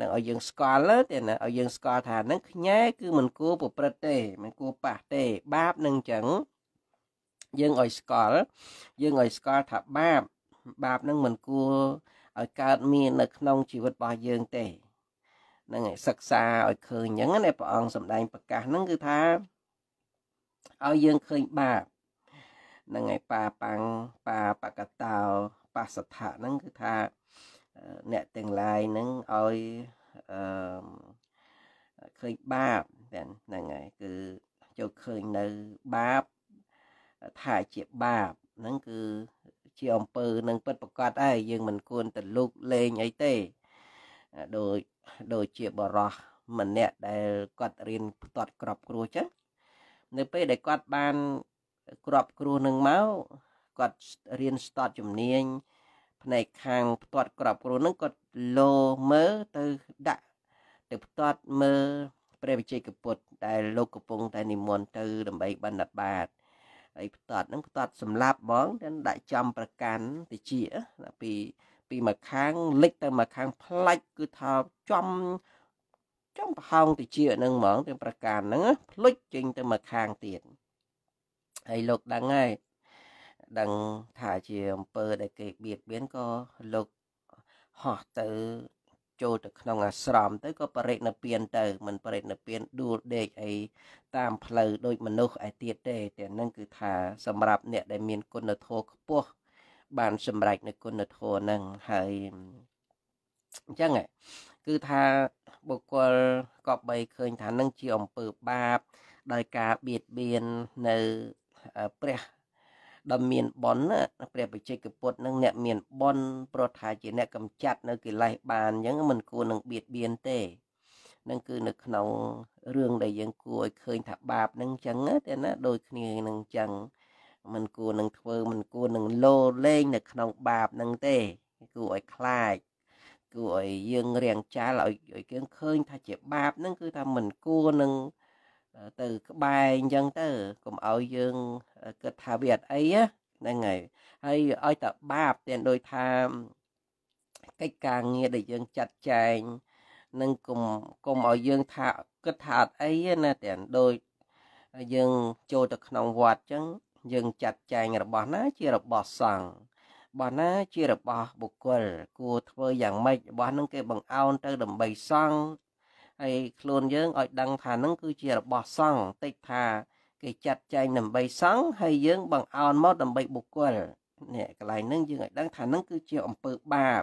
S1: នឹងឲ្យយើងស្គាល់ទេណាឲ្យយើងស្គាល់ថានឹងខ្ញែគឺមិនគួរប្រព្រឹត្តទេ មិនគួរប៉ះទេ បាបនឹងអញ្ចឹងយើងឲ្យស្គាល់យើងឲ្យស្គាល់ថាបាបបាបនឹងមិនគួរឲ្យកើតមាននៅក្នុងជីវិតរបស់យើងទេហ្នឹងឯងសិក្សាឲ្យឃើញអញ្ចឹងណាព្រះអង្គសម្ដែងប្រកាសហ្នឹងគឺថាឲ្យយើងឃើញបាបហ្នឹងឯងប៉ាប៉ាំងប៉ាបកតោប៉សថៈហ្នឹងគឺថា អ្នកទាំងឡាយហ្នឹងឲ្យអឺឃើញបាបហ្នឹងហើយគឺចូលឃើញនៅបាបថាជាបាបហ្នឹងគឺជាអំពើនឹងពិតប្រកបហើយយើងមិនគួរទៅលូកលែងអីទេដោយដោយជាបរោះម្នាក់ដែលគាត់រៀនផ្ទាត់ក្របគ្រោះចឹងនៅពេលដែលគាត់បានក្របគ្រោះនឹងមកគាត់រៀនស្ទាត់ជំនាញ ផ្នែកខាងផ្ទាត់ក្របគ្រោះនឹងគាត់លោមើលទៅដាក់ទៅផ្ទាត់មើលព្រះវិជ័យកពុទ្ធដែលលោកកំពុងតែនិមន្តទៅ ដើម្បីបណ្ឌិតបាទហើយផ្ទាត់ហ្នឹងផ្ទាត់សម្លាប់បងតែដាក់ចំប្រកាន់តិចពីពីមួយខាងលិចទៅមួយខាង ផ្លាច់គឺថាចំចំប្រហោងតិចហ្នឹងហ្មងទាំងប្រកាន់ហ្នឹងផ្លុចចេញទៅមួយខាងទៀតហើយលោកដឹងហើយដឹងថាជាអំពើដែលគេបៀតបៀនក៏លោកហោះទៅចូលទៅក្នុងអាស្រមទៅក៏បរិណិព្វានទៅ មិនបរិណិព្វានដួលដេកអីតាមផ្លូវដូចមនុស្សឯទៀតទេទាំងនឹងគឺថាសម្រាប់អ្នក ដែលមានគុណធម៌ខ្ពស់បានសម្រេចនៅគុណធម៌ហ្នឹងហើយអញ្ចឹងគឺថាបុគ្គលក៏បីឃើញថានឹងជាអំពើបាបដោយការបៀតបៀននៅព្រះដ៏មានបុណ្យព្រះបជ័យកពុទ្ធនឹង អ្នកមានបុណ្យព្រោះថាជាអ្នកកំចាត់នៅកិលេសបានអញ្ចឹងមិនគួរនឹងបៀតបៀនទេនឹងគឺនៅក្នុងរឿងដែលយើងគួរឲ្យឃើញ ថាបាបនឹងចឹងតែណាដូចគ្នានឹងចឹងมันគួរនឹងធ្វើมันគួរនឹងលោលេងនៅក្នុងបាបនឹងទេគួរឲ្យខ្លាចគួរឲ្យយើងរាំងចាលឲ្យឲ្យយើងឃើញ ថាជាបាបនឹងគឺថាมันគួរនឹងទៅក្បែរអញ្ចឹងទៅកុំឲ្យយើងគិតថាវាអត់អីហ្នឹងហើយហើយឲ្យតែបាបទាំងដូចថាកិច្ចការងារដែលយើងចាត់ចែងនឹងកុំកុំឲ្យយើងថាគិតថាអត់អីណាទាំងដូចយើងចូលទៅក្នុងវត្តអញ្ចឹង យើងចាត់ចែងរបស់ណាជារបស់សង្ឃរបស់ណាជារបស់បុគ្គលគួរធ្វើយ៉ាងម៉េចរបស់នឹងគេបង្អោនទៅដើម្បីសង្ឃហើយខ្លួនយើងឲ្យដឹងថានឹងគឺជារបស់សង្ឃតិចថា គេចាត់ចែងដើម្បីសង្ឃហើយយើង បង្អោនមកដើម្បីបុគ្គលនេះកន្លែងហ្នឹងយើងឲ្យដឹងថានឹងគឺជា អំពើបាប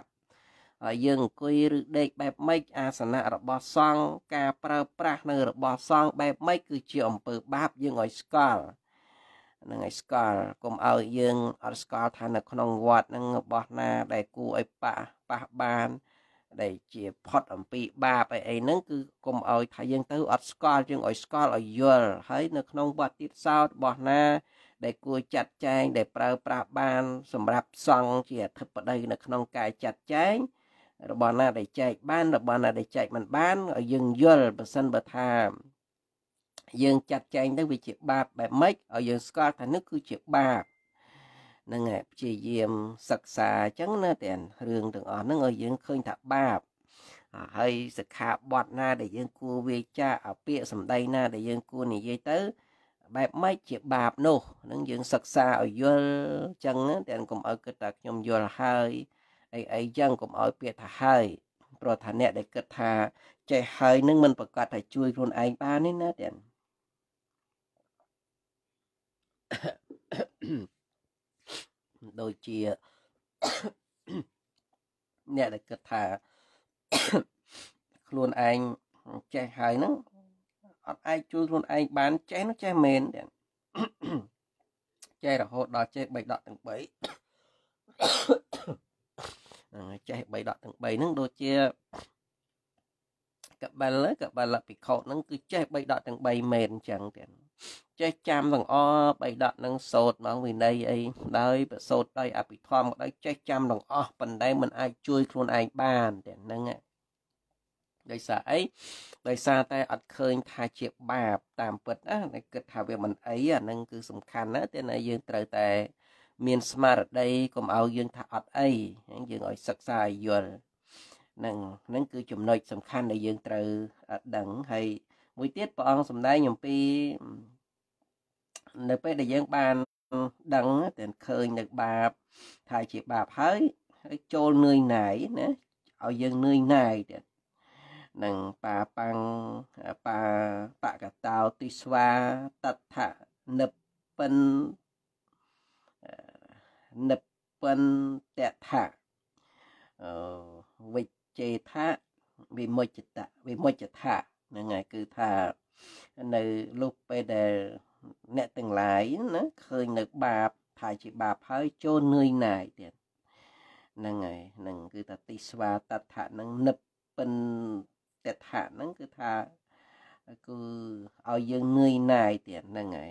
S1: យើងអង្គុយឬដេកបែបម៉េចអាសនៈរបស់សង្ឃការប្រើប្រាស់នៅរបស់សង្ឃបែបម៉េចគឺជាអំពើបាបយើងឲ្យស្គាល់នឹងឲ្យស្គាល់កុំឲ្យយើងអត់ស្គាល់ថានៅក្នុងវត្តនឹងរបស់ណា ដែលគួរឲ្យប៉ះប៉ះបាន ដែលជាផុតអំពី បាបអីអីហ្នឹងគឺកុំឲ្យថាយើងទៅអត់ស្គាល់យើងឲ្យស្គាល់ឲ្យយល់ហើយនៅក្នុងវត្តទៀតសោតរបស់ណាដែលគួរចាត់ចែងដែលប្រើប្រាស់បាន សម្រាប់សង្ឃជាអធិបតីនៅក្នុងការចាត់ចែងរបស់ណាដែលចែកបាន របស់ណាដែលចែកមិនបានឲ្យយើងយល់បើសិនបើថាយើងចាត់ចែងទៅវាជាបាប បែបម៉េចឲ្យយើងស្គាល់ថានេះគឺជាបាបហ្នឹងហើយព្យាយាមសិក្សាអញ្ចឹងណាទាំងរឿងទាំងអស់ហ្នឹងឲ្យយើងឃើញថាបាបហើយសិក្ខាបទណា ដែលយើង គួរវាចាអពាក សម្ដីណា ដែលយើងគួរនិយាយទៅបែបម៉េចជាបាបនោះនឹងយើងសិក្សាឲ្យយល់អញ្ចឹងទាំងកុំឲ្យគិតថាខ្ញុំយល់ហើយអីអីចឹងកុំឲ្យពាក្យថាហើយព្រោះថា អ្នកដែលគិតថាចេះហើយនឹងមិនប្រកាសថាជួយខ្លួនឯងបានទេណាទៀតដូចជា អ្នកដែលគិតថាខ្លួនឯងចេះហើយហ្នឹងអត់អាចជួយខ្លួនឯងបាន ចេះនោះចេះមែនទៀតចេះរហូតដល់ចេះ3ដកទាំង3ចេះ3ដកទាំង3ហ្នឹងដូចជាកបិលកបិលភិក្ខុហ្នឹងគឺចេះ3ដកទាំង3មែនអញ្ចឹងទៀតចេះចាំទាំងអ3ដកហ្នឹងសោតមកវិន័យអីដោយប្រសោតដោយអភិធម្មក៏ដោយចេះចាំទាំងអស់ប៉ុន្តែមិនអាចជួយខ្លួនឯងបានទាំងហ្នឹងដោយសារអីដោយសារតែអត់ឃើញថាជាបាប តាមពិតណាគិតថាវាមិនអីអាហ្នឹងគឺសំខាន់ណាតែយើងត្រូវតែមានស្មារតីកុំឲ្យយើងថាអត់អីយើងឲ្យសិក្សាយល់នឹងនឹងគឺចំណុចសំខាន់ដែលយើងត្រូវដឹងហើយមួយទៀតព្រះអង្គសម្ដែងអំពី នៅពេលដែលយើងបានដឹងទាំងឃើញនៅបាបថាជាបាបហើយហើយចូលនឿយណាយណាឲ្យយើងនឿយណាយទៀតនឹងបាបាំងបាបកតោទិស្វាតតថនិពិននិពិនតថាវិជេថាវិមុចតវិមុចថាហ្នឹងហើយគឺថានៅលុបពេលដែលអ្នកទាំងឡាយណាឃើញនៅបាបថាជាបាបហើយចូលនឿយណាយទៀតហ្នឹងហើយហ្នឹងគឺថាទីស្វាតដ្ឋៈហ្នឹងនិពិនតដ្ឋៈហ្នឹងគឺថាគឺឲ្យយើងនឿយណាយទៀតហ្នឹងហើយឲ្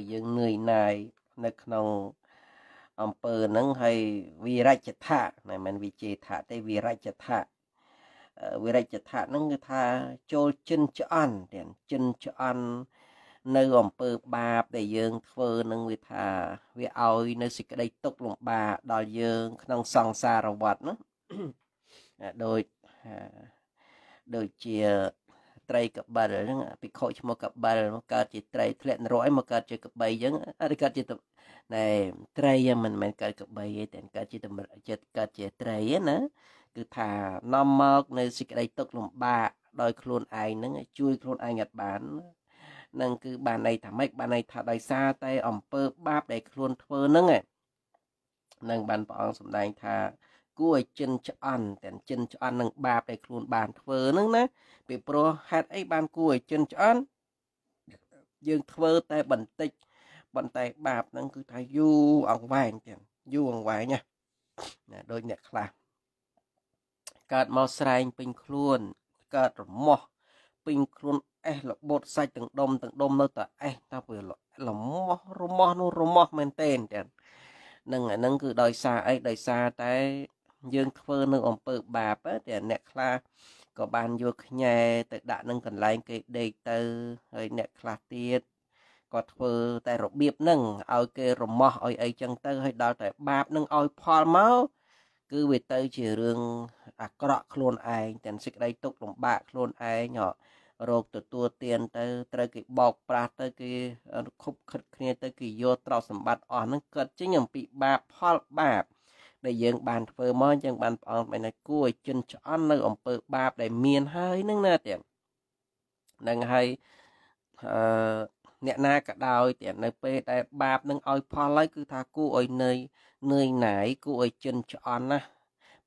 S1: យយើងនឿយណាយនៅក្នុងអង្គើនឹងហើយវិរជ្ជថាមិនមែនវិជេថាទេវិរជ្ជថាវិរជ្ជថានឹងគឺថាចូលជិនឆ្អន់ទាំងជិនឆ្អន់នៅអំពើបាប ដែលយើងធ្វើនឹងវាថា វាឲ្យនៅសេចក្តីទុក្ខលំបាកដល់យើង ក្នុង សង្សារវដ្តណាដូចដូចជាត្រីកបិលហ្នឹងភិក្ខុឈ្មោះកបិលមកកើតជាត្រីធ្លាក់នរកឯងមកកើតជាកបីអញ្ចឹងអត់កើតជាណែត្រីមិនមែនកើតកបីទេតែកើតជាតម្រិចិត្តកើតជាត្រីណាគឺថានាំមកនៅសេចក្តីទុក្ខលំបាកដោយខ្លួនឯងហ្នឹងជួយខ្លួនឯងអត់បាននឹងគឺបានន័យថាម៉េចបានន័យថាដោយសារតែអំពើបាបដែលខ្លួនធ្វើហ្នឹងឯងនឹងបានព្រះអង្គសម្ដែងថាគួរឲ្យចិនឆ្អន់ទាំងចិនឆ្អន់នឹងបាបដែលខ្លួនបានធ្វើហ្នឹងណា ពីព្រោះហេតុអីបានគួរឲ្យចិនឆ្អន់យើងធ្វើតែបន្តិចប៉ុន្តែបាបហ្នឹងគឺថាយូរអង្វែងទាំងយូរអង្វែងណាណាដូចអ្នកខ្លះកើតមកស្រែងពេញខ្លួនកើតរមាស់ពេញខ្លួនអេះរបត់សាច់ទាំងដុំទាំងដុំនៅតែអេះតែវារមាស់រមាស់នោះរមាស់មែនតែនទាំងនឹងអានឹងគឺដោយសារអីដោយសារតែយើងធ្វើនៅអំពើបាបតែអ្នកខ្លះក៏បានយកខ្ញែទៅដាក់នឹងកន្លែងគេដេកទៅហើយអ្នកខ្លះទៀតក៏ធ្វើតែរបៀបហ្នឹងឲ្យគេរមាស់ឲ្យអីចឹងទៅហើយដល់តែ បាបនឹងឲ្យផលមកគឺវាទៅជារឿងអាក្រក់ខ្លួនឯងទាំងសេចក្តីទុកលំបាកខ្លួនឯងរោគទទួលទានទៅត្រូវគេបោកប្រាស់ទៅ គេ ខុបខិតគ្នាទៅគេយកទ្រព្យសម្បត្តិអស់ហ្នឹងកើតចេញអំពីបាបផលបាបដែលយើងបានធ្វើមកយើងបានព្រះអង្គមិនគួរជន់ឆ្អន់នៅអំពើបាបដែលមានហើយនឹងណាទៀតនឹងហើយអឺអ្នកណាក៏ដោយទៀតនៅពេលដែលបាបនឹងឲ្យផលហើយគឺថាគួរឲ្យនឿយនឿយណាយគួរឲ្យជន់ឆ្អន់ណា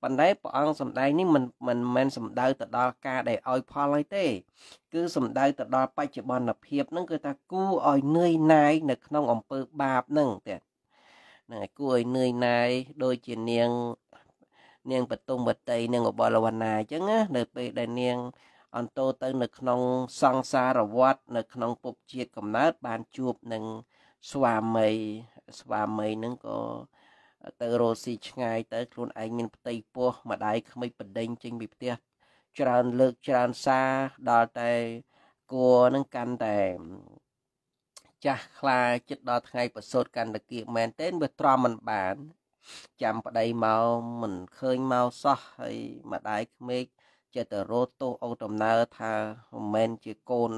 S1: ប៉ុន្តែព្រះអង្គសំដែងនេះមិនមិនមែនសំដៅទៅដល់ការដែលឲ្យផលហើយទេ គឺសំដៅទៅដល់បច្ចុប្បន្នភាពហ្នឹងគឺថាគួរឲ្យនឿយណាយនៅក្នុងអំពើបាបហ្នឹងទៀតណាគួរឲ្យនឿយណាយដូចជានាងនាងបទុមវតីនាងអបលវណ្ណាអញ្ចឹងណានៅពេលដែលនាង អន្តោទៅ នៅក្នុងសង្សារវដ្តនៅក្នុងភពជាតិកំណើតបានជួបនឹងស្វាមីស្វាមីនឹងក៏ទៅរស់ស៊ីឆ្ងាយទៅខ្លួនឯងមានផ្ទៃពោះម្ដាយក្មេកបដិញចេញពីផ្ទះច្រើនលើកច្រើនសារដល់តែគួរនឹងកាន់តែចាស់ខ្លាចិត្តដល់ថ្ងៃប្រសូតកណ្ដគៀមែនទែនវាទ្រាំមិនបាន ចាំប្តីមកមិនឃើញមកសោះហើយម្ដាយក្មេកចិត្តទៅរត់ទោសអូដំណើរថាមិនមែនជាកូន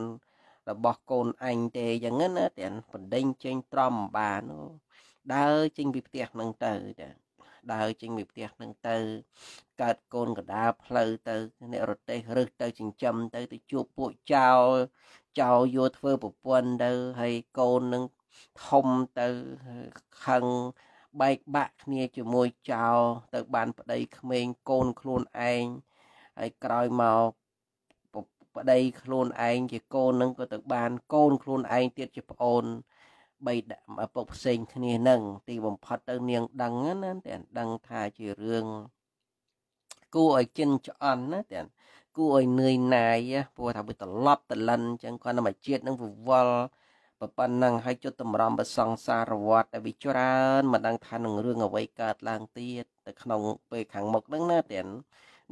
S1: របស់កូនអញទេយ៉ាងហ្នឹងណាទាំងបណ្ដេញចេញទ្រាំមិនបានដើរចេញពីផ្ទះហ្នឹងទៅចាដើរចេញពីផ្ទះហ្នឹងទៅកើតកូនកដាផ្លូវទៅ អ្នករទេស រឹសទៅចិញ្ចឹមទៅ ទៅជួបពួកចោលចោលយកធ្វើប្រពន្ធទៅហើយកូននឹងធំទៅខឹងបែកបាក់គ្នាជាមួយចោលទៅបានប្តីក្មេងកូនខ្លួនឯងហើយក្រោយមកប្តីខ្លួនឯងជាកូននឹងក៏ទៅបានកូនខ្លួនឯងទៀតជាប្អូន បីឪពុកផ្សេងគ្នានឹងទីបំផុតទៅនាង ដឹងណាតែដឹងថាជារឿងគួរឲ្យជិនឆ្អន់ណាតែគួរឲ្យនឿយណាយព្រោះថាវាត្រឡប់តលិនអញ្ចឹងគាត់ធម្មជាតិនឹងវវល់ប្រប៉ុណ្ណឹងហើយចុតតម្រំប្រសង្សារវត្តឲ្យវាច្រើនមិនដឹងថានឹងរឿងអ្វីកើតឡើងទៀតទៅក្នុងពេលខាងមុខហ្នឹងណាទាំង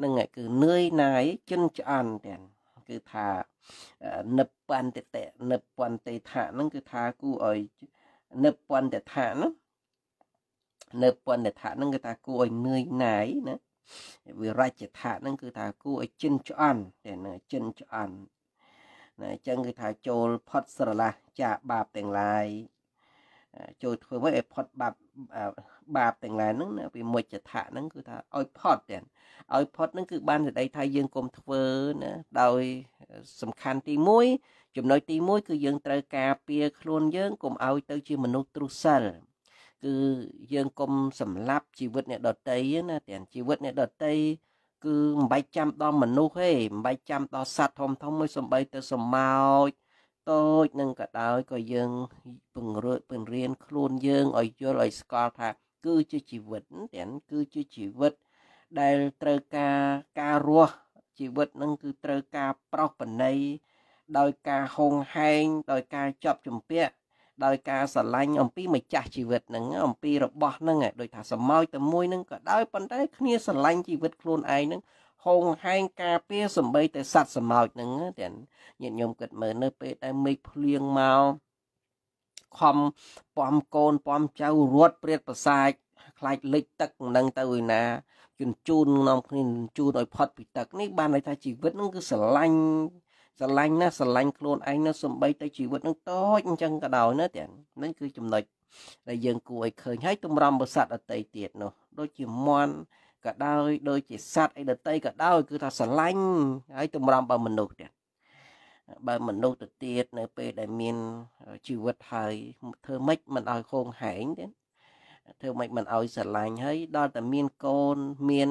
S1: នឹងគឺនឿយណាយចិនឆ្អន់ទាំងគឺថានិព្វន្តតិនិព្វន្តិថាហ្នឹងគឺថាគូឲ្យនិព្វន្តតិថាហ្នឹងនិព្វន្តតិថាហ្នឹងគឺថាគូឲ្យនឿយណាយណាវិរជ្ជថាហ្នឹងគឺថាគួរឲ្យជិនឆ្អន់តែនៅជិនឆ្អន់ណាអញ្ចឹងគឺថាចូលផុតស្រឡះចាបាបទាំងឡាយចូលធ្វើមកឲ្យផុតបាបបាបទាំងឡាយហ្នឹងពីមុច្ចថាហ្នឹង គឺថាឲ្យផុតទាំងឲ្យផុតហ្នឹងគឺបានសេចក្តីថាយើងកុំធ្វើណាដោយសំខាន់ទី1ចំណុចទី1គឺយើងត្រូវការពារខ្លួនយើងកុំឲ្យ ទៅជាមនុស្សទ្រុសិលគឺយើង កុំសម្លាប់ជីវិតអ្នកដតីណាទាំងជីវិតអ្នកដតីគឺមិនបាច់ចាំដល់មនុស្សទេមិនបាច់ចាំដល់សត្វធំធំមួយសំបីទៅសម្មោចតូចនឹងក៏ដោយក៏យើងពង្រើពង្រៀនខ្លួនយើងឲ្យយល់ឲ្យស្គាល់ថា គឺជាជីវិតទាំងគឺជាជីវិតដែលត្រូវការការរស់ជីវិតនឹងគឺត្រូវការប្រោសបណ័យដោយការហុងហែងដោយការចាប់ជំពាក់ដោយការស្រឡាញ់អំពីម្ចាស់ជីវិតហ្នឹងអំពីរបស់ហ្នឹងដូចថាសមោចតែមួយហ្នឹងក៏ដោយប៉ុន្តែគ្នាស្រឡាញ់ជីវិតខ្លួនឯងហ្នឹងហោងហែងការពារសំបីតែសัตว์សមោចហ្នឹងទាំងញាតិញោមគិតមើលនៅពេលដែលមេឃភ្លៀងមកខំពំកូនពំចៅរត់ព្រាតប្រសាចខ្លាចលិចទឹកនឹងទៅឯណាជញ្ជូននាំគ្នាជូនឲ្យផុតពីទឹកនេះបានន័យថាជីវិតនឹងគឺស្រឡាញ់ស្រឡាញ់ណាស្រឡាញ់ខ្លួនឯងណាសំបីទៅជីវិតនឹងតូចអញ្ចឹងក៏ដោយណាទាំងនេះគឺចំណុចដែលយើងគួរឲ្យឃើញហើយតម្រាំបរិស័ទអតីតទៀតនោះដូចជាមន់ក៏ដោយដូចជាសត្វអីដតីក៏ដោយគឺថាស្រឡាញ់ហើយតម្រាំបើមនុស្សទៀតបើមនុស្សទៅទៀតនៅពេលដែលមានជីវិតហើយធ្វើម៉េចមិនឲ្យខងហែងទៀតធ្វើម៉េចមិនឲ្យស្រឡាញ់ហើយដល់តែមានកូនមាន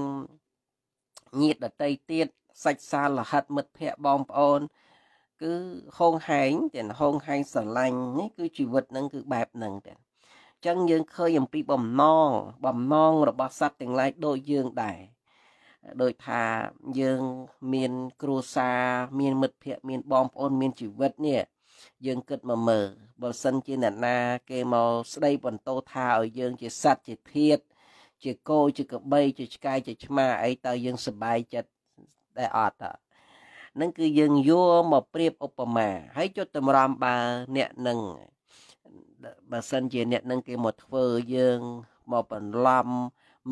S1: ញាតិដតីទៀតសាច់សាលហិតមិត្តភ័ក្តិបងប្អូន គឺហងហែងទាំងហងហែងស្រឡាញ់នេះគឺជីវិតនឹងគឺបែបហ្នឹងទាំងចឹងយើងឃើញអំពីបំណងបំណងរបស់សត្វទាំងឡាយដូចយើងដែរដោយថាយើងមានគ្រួសារមានមិត្តភ័ក្តិមានបងប្អូនមានជីវិតនេះយើងគិតមកមើលបើសិនជាអ្នកណាគេមកស្ដីបន្ទោថាឲ្យយើងជាសត្វជាធាតជាគោជាក្របីជាឆ្កែជាឆ្មាអីតើយើងសប្បាយចិត្តដែលអត់ហ្នឹងគឺយើងយកមកប្រៀបឧបមាហើយចុចតម្រាំបើអ្នកនឹងបើសិនជាអ្នកនឹងគេមកធ្វើយើងមកបន្លំ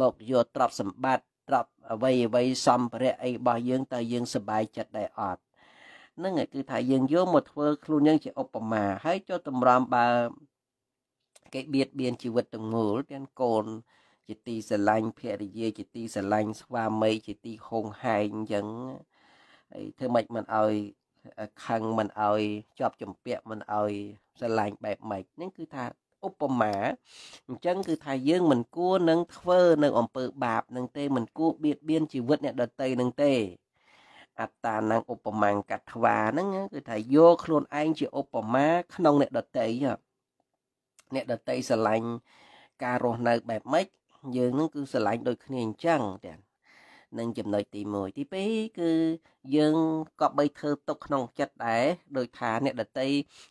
S1: មកយកទ្រព្យសម្បត្តិទ្រព្យអ្វីអ្វីសម្ភារៈអីរបស់យើងតើយើងសប្បាយចិត្តដែរអត់ហ្នឹងគឺថាយើងយកមកធ្វើខ្លួនយើងជាឧបមាហើយចុះតម្រាំបើគេបៀតបៀនជីវិតទាំងមូលទាំងកូនជាទីស្រឡាញ់ភរិយា ជាទីស្រឡាញ់ស្វាមីជាទីហោងហែងអញ្ចឹងហើយធ្វើម៉េចមិនឲ្យខឹងមិនឲ្យជាប់ចម្ពាក់មិនឲ្យស្រឡាញ់បែបម៉េចហ្នឹងគឺថាឧបមាអញ្ចឹងគឺថាយើងមិនគួរនឹងធ្វើនៅអំពើបាបនឹងទេមិនគួរបៀតបៀនជីវិតអ្នកដទៃនឹងទេអត្តានឹងឧបមាកត្វាហ្នឹងគឺថាយកខ្លួនឯងជាឧបមា ក្នុងអ្នកដតីអ្នកដតីស្រឡាញ់ការរស់នៅបែបម៉េចយើងនឹងគឺស្រឡាញ់ដូចគ្នាអញ្ចឹងទាំងនឹងចំណុចទី1ទី2គឺយើងក៏បីធ្វើទុកក្នុង ចិត្តដែរដោយថាអ្នកដតី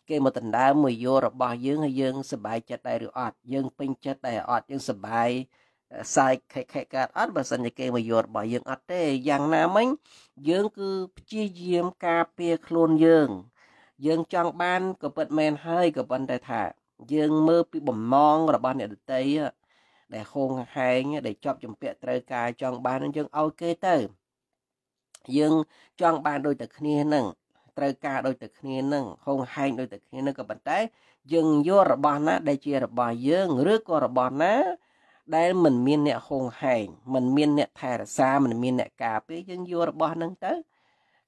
S1: គេមកដណ្ដើមមួយយោរបស់យើងហើយយើងសប្បាយចិត្តដែរឬអត់យើងពេញចិត្តដែរអត់យើងសប្បាយសាយខេខេកើតអត់បើសិនជាគេមកយករបស់យើងអត់ទេយ៉ាងណាមិញយើងគឺព្យាយាមការពារខ្លួនយើង យើងចង់បានក៏ពិតមែន ហើយក៏ប៉ុន្តែថាយើងមើលពីបំណងរបស់អ្នកដតីដែលហងហែងដែលជាប់ជំពាក់ត្រូវការចង់បាននឹងយើងឲ្យគេទៅយើងចង់បានដូចតែគ្នានឹងត្រូវការដូចតែគ្នានឹងហងហែងដូចតែគ្នានឹងក៏ប៉ុន្តែយើងយករបស់ណាដែលជារបស់យើង ឬក៏របស់ណាដែលមិនមានអ្នកហងហែងមិនមានអ្នកថែរក្សាមិនមានអ្នកការពារយើងយករបស់ហ្នឹងទៅ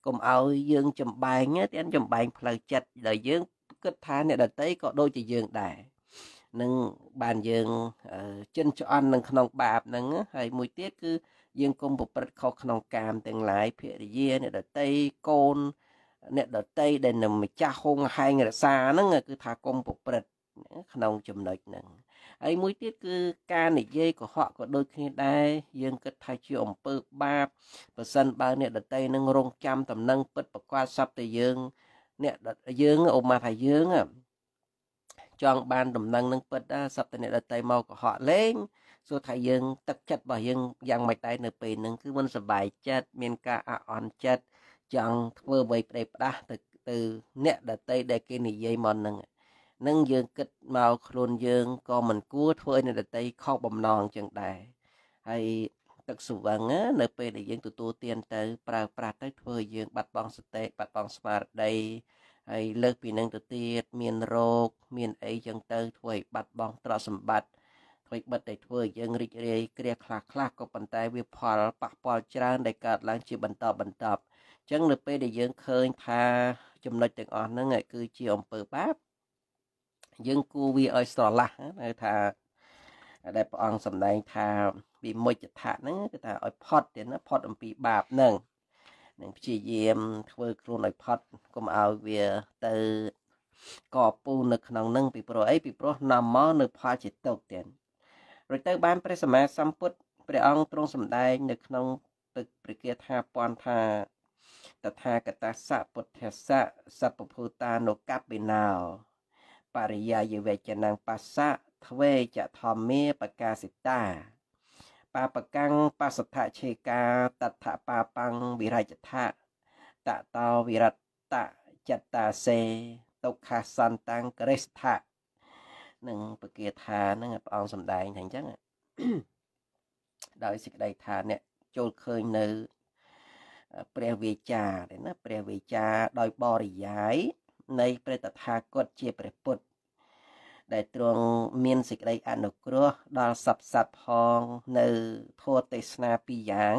S1: កុំឲ្យយើង ចំបែងទាំងចំបែងផ្លូវចិត្តដែលយើង គិតថាអ្នកដតីក៏ដូចជាយើងដែរនឹងបានយើងចិនឆ្អន់នឹងក្នុងបាបហ្នឹងហើយមួយទៀតគឺ យើងកុំប្រព្រឹត្តខុសក្នុងកាមទាំងឡាយភរិយាអ្នកដតីកូន អ្នកដតីដែលនឹងម្ចាស់ហងហែងរសាហ្នឹងគឺថាកុំប្រព្រឹត្តក្នុងចំណុចហ្នឹងហើយមួយទៀតគឺការនិយាយកុហកក៏ដូចគ្នាដែរយើងគិតថាជាអំពើបាបប៉ះសិនបើ អ្នកដតីនឹងរងចាំតំណែងពិតប្រកបសពតែយើងអ្នកយើងអូម៉ាថាយើងហ្នឹងចង់បានដំណឹងនឹងពិតសពតអ្នកដតីមកកុហកលេងសួរថាយើង ទឹកចិត្តរបស់យើងយ៉ាងម៉េចដែរនៅពេលហ្នឹងគឺមិនសប្បាយចិត្តមានការអអន់ចិត្តចង់ធ្វើអ្វីផ្ដេសផ្ដាស់ទៅទៅអ្នកដតីដែលគេនិយាយមកហ្នឹងនឹងយើងគិតមកខ្លួនយើងក៏មិនគួរធ្វើឲ្យអ្នកដតីខកបំណងចឹងដែរហើយទឹកសុវឹងនៅពេលដែលយើងទទួលទានទៅប្រើប្រាស់ទៅធ្វើយើង បាត់បង់សតិបាត់បង់ស្មារតីហើយលើកពីនឹងទៅទៀតមានរោគមានអីចឹងទៅធ្វើឲ្យបាត់បង់ទ្រព្យសម្បត្តិអ្វីបិទតែធ្វើឲ្យយើងរីករាយគ្រាខ្លះខ្លះក៏ប៉ុន្តែវាផលប៉ះពាល់ច្រើនដែលកើតឡើងជាបន្តបន្ទាប់អញ្ចឹងនៅពេលដែលយើងឃើញថា ចំណុចទាំងអស់ហ្នឹងគឺជាអំពើបាប យើងគួរវាឲ្យស្រឡះនៅថាដែលព្រះអង្គសម្ដែងថាវិមុជដ្ឋៈហ្នឹងគឺថាឲ្យផុតទៀតណាផុតអំពីបាបហ្នឹងនឹងព្យាយាមធ្វើខ្លួនឲ្យផុតកុំឲ្យវាទៅកពូនៅក្នុងនឹងពីព្រោះអីពីព្រោះនាំមកនៅផលជាទុកទៀតរួចទៅបានព្រះសម្មាសម្ពុទ្ធព្រះអង្គទ្រង់សម្ដែងនៅក្នុង ទឹកព្រះគាថាពន្ធថា តថាគតសៈពុទ្ធសៈសពភូតានុកបិណោបរិយាយវេចនំបស្សៈទ្វេចធម្មាបកាសិតាបាបកាំងបសដ្ឋឆេកាតដ្ឋបាបੰងវិរជថៈតតោវិរតតចតាសេ ទុក្ខសន្តੰករិស្ថៈនឹងពគាថានឹងព្រះអង្គសម្ដែងថាអញ្ចឹងដោយសេចក្តីថាអ្នកចូលឃើញនៅ ព្រះវេចាទេណាព្រះវេចាដោយបរិយាយនៃព្រះតថាគតជាព្រះពុទ្ធដែលទ្រង់មានសេចក្តីអនុគ្រោះ ដល់សពសត្វផង នៅធម៌ទេសនាពីរយ៉ាង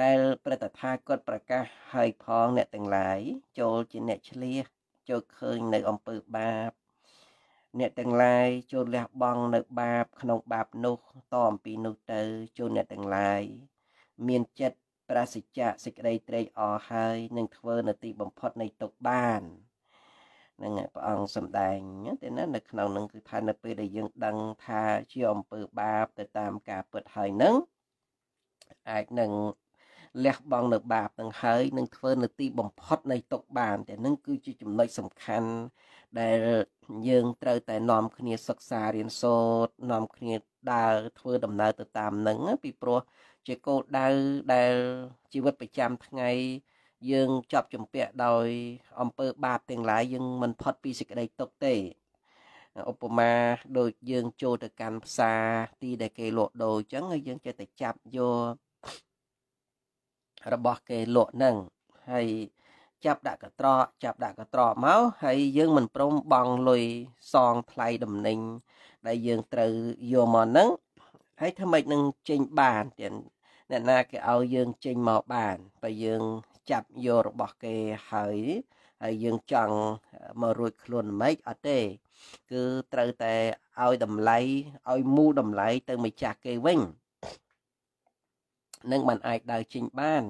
S1: ដែលព្រឹតថាគាត់ប្រកាសឲ្យផងអ្នកទាំងឡាយចូលជាអ្នកឆ្លៀសចូលឃើញនៅអំពើបាប អ្នកទាំងឡាយចូលលះបង់នៅបាបក្នុងបាបនោះតអំពីនោះទៅចូលអ្នកទាំងឡាយមានចិត្តប្រសិជ្ជៈសេចក្តីត្រេកអរហើយនឹងធ្វើនៅទីបំផុតនៃទុកបាននឹងព្រះអង្គសម្ដែងតែណានៅក្នុងនឹងគឺថានៅពេលដែលយើងដឹងថាជាអំពើបាប ទៅតាមការពិតហើយនឹងអាចនឹងលះបង់នៅបាបនឹងហើយនឹងធ្វើនៅទីបំផុតនៃទុកបានតែនឹងគឺជាចំណុចសំខាន់ដែលយើងត្រូវតែនាំគ្នាសិក្សារៀនសូត្រនាំគ្នាដើរធ្វើដំណើរទៅតាមនឹងពីព្រោះជាគោលដៅដែលជីវិតប្រចាំថ្ងៃយើងជាប់ជំពាក់ដោយអំពើបាបទាំងឡាយយើងមិនផុតពីសេចក្តីទុក្ខទេឧបមាដូចយើងចូលទៅកាន់ផ្សារទីដែលគេលក់ដូរអញ្ចឹងហើយយើងចេះតែចាប់យករបស់គេលក់ហ្នឹងហើយចាប់ដាក់កត្រកចាប់ដាក់កត្រកមកហើយយើងមិនព្រមបង់លុយសងថ្លៃដំណេញដែលយើងត្រូវយកមកហ្នឹងហើយធ្វើម៉េចនឹងចេញបានទៀតអ្នកណាគេឲ្យយើងចេញមកបានបើយើងចាប់យករបស់គេហើយហើយយើងចង់មករួចខ្លួនមិនអត់ទេ គឺត្រូវតែឲ្យតម្លៃឲ្យមូលតម្លៃទៅម្ចាស់គេវិញនឹងมันអាចដើរចេញបាន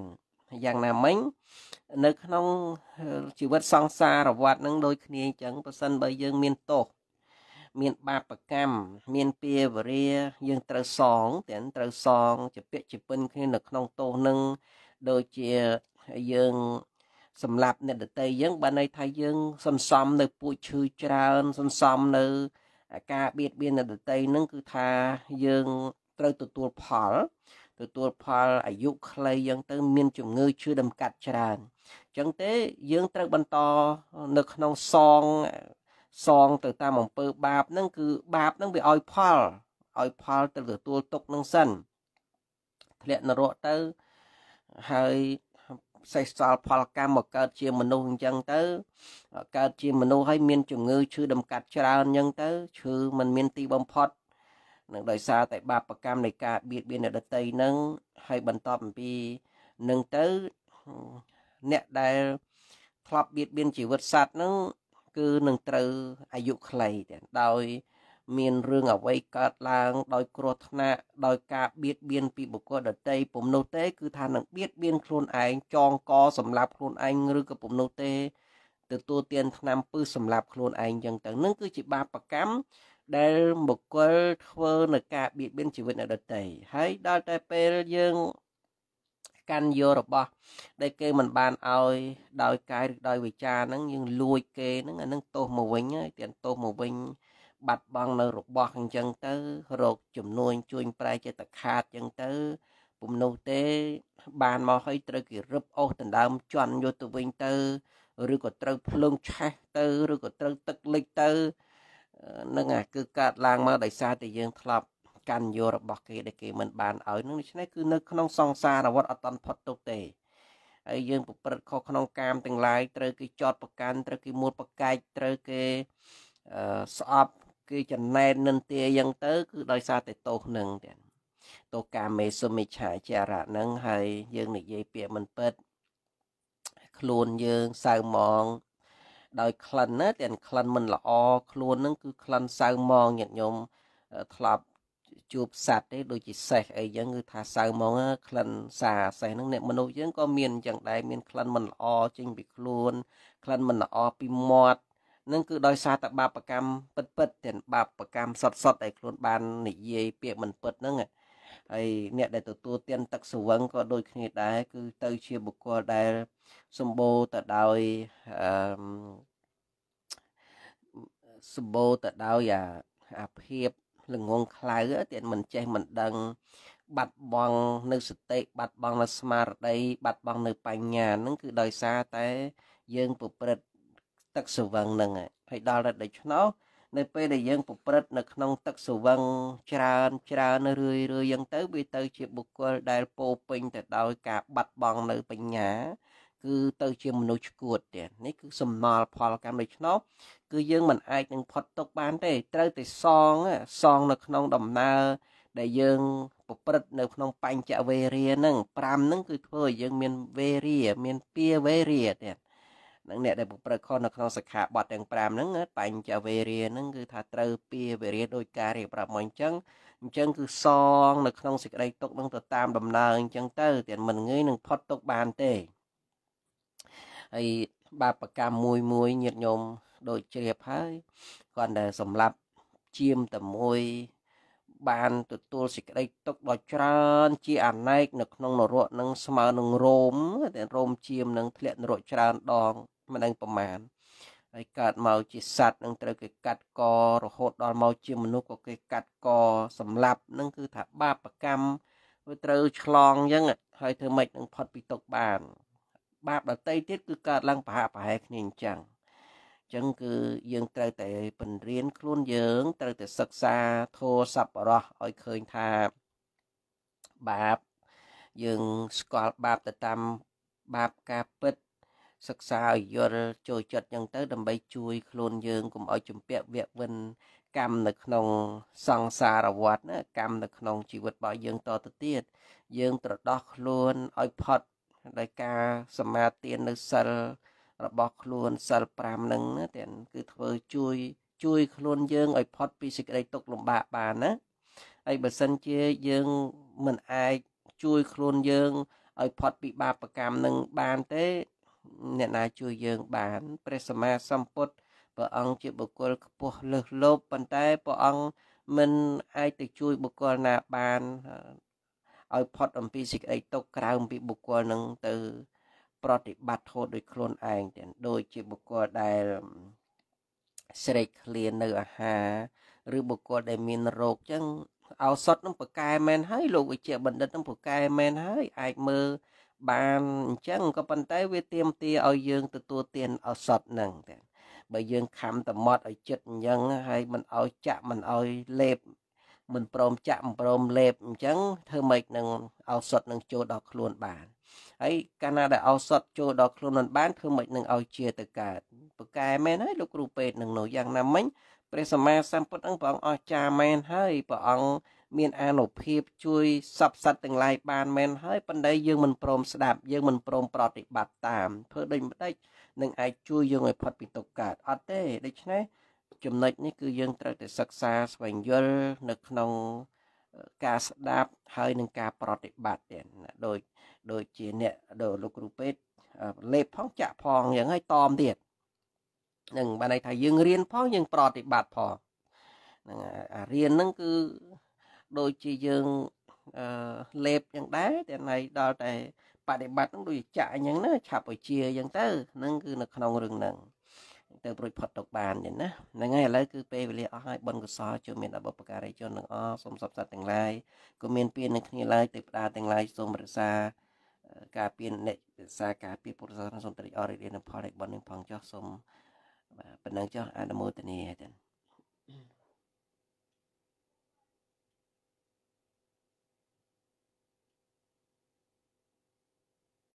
S1: យ៉ាងណាមិញ នៅក្នុងជីវិតសង្សារវត្តនឹងដូចគ្នាអញ្ចឹងប៉ះសិនបើយើងមានទោសមានបាបកម្មមានពៀវរា យើងត្រូវសងទាំងត្រូវសងជាពាក្យជាពិនគ្នានៅក្នុងទោសនឹងដូចជាហើយយើងសម្រាប់អ្នកដតីយើងបានន័យថាយើងសន្សំនៅពូជឈើច្រើនសន្សំនៅការបៀតបៀនអ្នកដតីនឹងគឺថាយើងត្រូវទទួលផលទទួលផលអាយុខ្លីយ៉ាងទៅ មាន ជំងឺឈឺដំកាត់ច្រើនអញ្ចឹងទេយើងត្រូវបន្តនៅក្នុងសងសងទៅតាមអំពើបាបហ្នឹងគឺបាបហ្នឹងវាឲ្យផលឲ្យផលទៅទទួលទុកនឹងសិនធ្លាក់នរកទៅហើយសេសសល់ផលកម្មមកកើតជាមនុស្សអញ្ចឹងទៅ កើតជាមនុស្សហើយមានជំងឺឈឺដំកាត់ច្រើនអញ្ចឹងទៅឈឺมันមានទីបំផុតនឹងដោយសារតែបាបកម្មនៃការបៀតបៀនអ្នកដតីនឹងហើយបន្តអំពីនឹងទៅអ្នកដែលធ្លាប់បៀតបៀនជីវិតសត្វនឹងគឺនឹងត្រូវអាយុខ្លីដែរដោយមានរឿងអ្វីកើតឡើង ដោយ គ្រោះថ្នាក់ដោយការបៀតបៀនពីបុគ្គលដទៃពុំនោះទេ គឺថានឹងបៀតបៀនខ្លួនឯងចងកសម្រាប់ខ្លួនឯងឬក៏ពុំនោះទេទទួលទានថ្នាំពឹសសម្រាប់ខ្លួនឯងចឹងទៅនឹងគឺជាបាបកម្មដែលបុគ្គលធ្វើនៅការបៀតបៀនជីវិតអ្នកដទៃហើយដល់តែពេលយើងកាន់យករបស់ដែលគេមិនបានឲ្យដោយកាយឬដោយវិចារហ្នឹងយើងលួចគេហ្នឹងអាហ្នឹងទោសមកវិញហើយទានទោសមកវិញបាត់បង់នៅរបស់អញ្ចឹងទៅរោគចំនួនជួញប្រែជាតខាតអញ្ចឹងទៅពុំនោះទេ បានមកហើយត្រូវគេរឹបអូសដណ្ដើមជន់យកទៅវិញទៅឬក៏ត្រូវភ្លើងឆេះទៅឬក៏ត្រូវទឹកលិចទៅនឹងអាគឺកើតឡើងមកដោយសារតែយើងធ្លាប់កាន់យករបស់គេដែលគេមិនបានឲ្យនឹងដូច្នេះគឺនៅក្នុងសង្សារវត្តអត់តន់ផុតទុកទេហើយយើងប្រព្រឹត្តខុសក្នុងកាមទាំងឡាយត្រូវគេចោតប្រកាន់ត្រូវគេមួលប្រកែកត្រូវគេស្អប់គឺចំណែននិន្ទាយ៉ាងទៅគឺដោយសារតែទោសនឹងទៀតទោសកាមេសុមិឆាចារៈនឹងហើយយើងនិយាយពាក្យមិនពិតខ្លួនយើងសៅมองដោយក្លិនណាទាំងក្លិនមិនល្អខ្លួននឹងគឺក្លិនសៅมองញាតិញោមធ្លាប់ជួបសัตว์ទេដូចជាសេះអីចឹងគឺថាសៅហ្មងក្លិនសាសេះហ្នឹងអ្នកមនុស្សយើងក៏មានចឹងដែរមានក្លិនមិនល្អចេញពីខ្លួនក្លិនមិនល្អពីមាត់នឹងគឺដោយសារតែបាបកម្មពិតពិតទាំងបាបកម្មសតសតដែលខ្លួនបាននិយាយពាក្យមិនពិតហ្នឹងហើយអ្នកដែលទទួលទានទឹកសវឹងក៏ដូចគ្នាដែរគឺទៅជាបុគ្គលដែលសម្បូរទៅដោយអឺសម្បូរទៅដោយអាអាភាពល្ងងខ្លៅទៀតមិនចេះមិនដឹងបាត់បង់នៅសតិបាត់បង់នៅស្មារតីបាត់បង់នៅបញ្ញាហ្នឹងគឺដោយសារតែយើងប្រព្រឹត្តទឹកស្វឹងហ្នឹងហើយដល់រត់ដូច្នោះនៅពេលដែលយើងប្រព្រឹត្តនៅក្នុង ទឹកសវឹងច្រើន ច្រើនរឿយរឿយយ៉ាងទៅវាទៅជាបុគ្គលដែលពោពេញទៅដោយការបាត់បង់ នៅបញ្ញា គឺទៅជាមនុស្សឈួតទៀតនេះគឺសំណល់ផលកម្មដូច្នោះគឺយើងមិនអាចនឹងផុតទុកបានទេត្រូវតែសងសងនៅក្នុងដំណើរដែលយើងប្រព្រឹត្តនៅ ក្នុងបញ្ចវេរាហ្នឹង5ហ្នឹងគឺធ្វើឲ្យយើង មានវេរា មានពៀវេរាទៀតនិងអ្នកដែលប្រព្រឹត្តខុសនៅក្នុងសិក្ខាបទទាំង5ហ្នឹងបញ្ចវេរាហ្នឹងគឺថាត្រូវពាវេរាដោយការរៀបរាប់មកអញ្ចឹងអញ្ចឹងគឺសង នៅក្នុងសេចក្តីទុកនឹងទៅតាមដំណើរអញ្ចឹងទៅទៀតមិនងាយនឹងផុតទុកបានទេហើយបាបកម្មមួយមួយញាតញោមដូចជ្រាបហើយគាត់តែសម្រាប់ជាមតែមួយ បានទទួលសេចក្តីទុកដ៏ច្រើន ជាអនេកនៅក្នុងនរកនឹងស្មើនឹងរោមតែរោមជាមនឹងធ្លាក់នរកច្រើនដងមិនដឹងប្រមាណហើយកើតមកជាសត្វនឹងត្រូវគេកាត់ករហូត ដល់មកជាមនុស្សក៏គេកាត់កសម្លាប់នឹងគឺថាបាបកម្មវាត្រូវឆ្លងអញ្ចឹងហើយធ្វើម៉េចនឹងផុតពីទុកបាន បាបដតីទៀតគឺកើតឡើងប្រហាក់ប្រហែលគ្នាអញ្ចឹងអញ្ចឹងគឺយើងត្រូវតែបង្រៀនខ្លួនយើងត្រូវតែសិក្សាធម៌សប្បុរសឲ្យឃើញថាបាបយើងស្គាល់បាបទៅតាមបាបការពិតសិក្សាឲ្យយល់ចូលចិត្តចឹងទៅដើម្បីជួយ ខ្លួនយើងកុំឲ្យជំពាក់វគ្គវិនកម្មនៅក្នុងសង្សារវដ្តណាកម្មនៅក្នុងជីវិតរបស់យើងតទៅទៀតយើងត្រដោះខ្លួនឲ្យផុតដោយការសមាទាននៅសិលរបស់ខ្លួនសិល5នឹងណាទាំងគឺធ្វើ ជួយជួយខ្លួនយើងឲ្យផុតពីសេចក្តីទុក្ខលំបាកបានណាហើយបើសិនជាយើងមិនអាចជួយខ្លួនយើងឲ្យផុតពីបាបកម្មនឹងបានទេអ្នកណាជួយយើងបានព្រះសម្មាសម្ពុទ្ធព្រះអង្គជាបុគ្គលខ្ពស់លើសលប់ប៉ុន្តែព្រះអង្គមិនអាចទៅជួយបុគ្គលណាបានឲ្យផុតអំពីសេចក្តីទុកក្រៅអំពីបុគ្គលនឹងទៅ ប្រតិបត្តិធម៌ដោយខ្លួនឯងទាំងដូចជាបុគ្គលដែលស្រេកឃ្លាននៅអាហារឬបុគ្គលដែលមានរោគចឹងឱសថនឹងប្រកែមែនហើយលោកវិជ្ជាបណ្ឌិតនឹងប្រកែមែនហើយអាចមើលបានអញ្ចឹងក៏ប៉ុន្តែវាទៀមទាឲ្យយើងទទួលទានឱសថហ្នឹងតែបើយើងខំតមត់ឲ្យចិត្តអញ្ចឹងហើយមិនឲ្យចាក់មិនឲ្យលេបមិនព្រមចាក់មិនព្រមលេបអញ្ចឹងធ្វើម៉េចនឹងឱសថនឹងចូលដល់ខ្លួនបានហើយកាលណាដែលឱសថចូលដល់ខ្លួនមិនបានធ្វើម៉េចនឹងឲ្យជាទៅកើតប្រកែមែនហើយលោកគ្រូពេទ្យនឹងនោះយ៉ាងណាមិញព្រះសម្មាសម្ពុទ្ធអង្គព្រះអង្គអស្ចារ្យមែនហើយព្រះអង្គមានអានុភាពជួយសពសត្វទាំងឡាយបានមែនហើយប៉ុន្តែយើងមិនព្រមស្ដាប់យើងមិនព្រមប្រតិបត្តិតាមធ្វើដូចម្ដេចនឹងអាចជួយយើងឲ្យផុតពីទុក្ខកើតអត់ទេដូច្នេះចំណុចនេះគឺយើងត្រូវតែសិក្សាស្វែងយល់នៅក្នុងការស្ដាប់ហើយនឹងការប្រតិបត្តិទៀតដូចដូចជាអ្នកដូចលោកគ្រូពេទ្យលេបផងចាក់ផងយ៉ាងហើយតមទៀតនឹងបានន័យថាយើងរៀនផងយើង ប្រតិបត្តិផងហ្នឹងរៀនហ្នឹងគឺដូចជាយើងអឺលេបអញ្ចឹងដែរតែណៃដល់តែបប្រតិបត្តិនឹងដូចចាក់អញ្ចឹងណាឆាប់ឲ្យជាអញ្ចឹងទៅហ្នឹងគឺនៅក្នុងរឿងហ្នឹងទៅប្រួចផុតទុកបានអញ្ចឹងណាហ្នឹងហើយឥឡូវគឺពេលវេលាអស់ហើយបនកសលជើមានអបុព្វការីជនទាំងអស់សូមសពសត្វទាំងឡាយក៏មានពៀននឹងគ្នាឡើយទេវតាទាំងឡាយសូមរក្សាការពៀនអ្នករក្សាការពៀនពុទ្ធសាសនាសូមត្រេកអររីករាយនឹងផលនៃបននឹងផងចោះសូមប៉ុណ្ណឹងចោះអនុមោទនាទាំង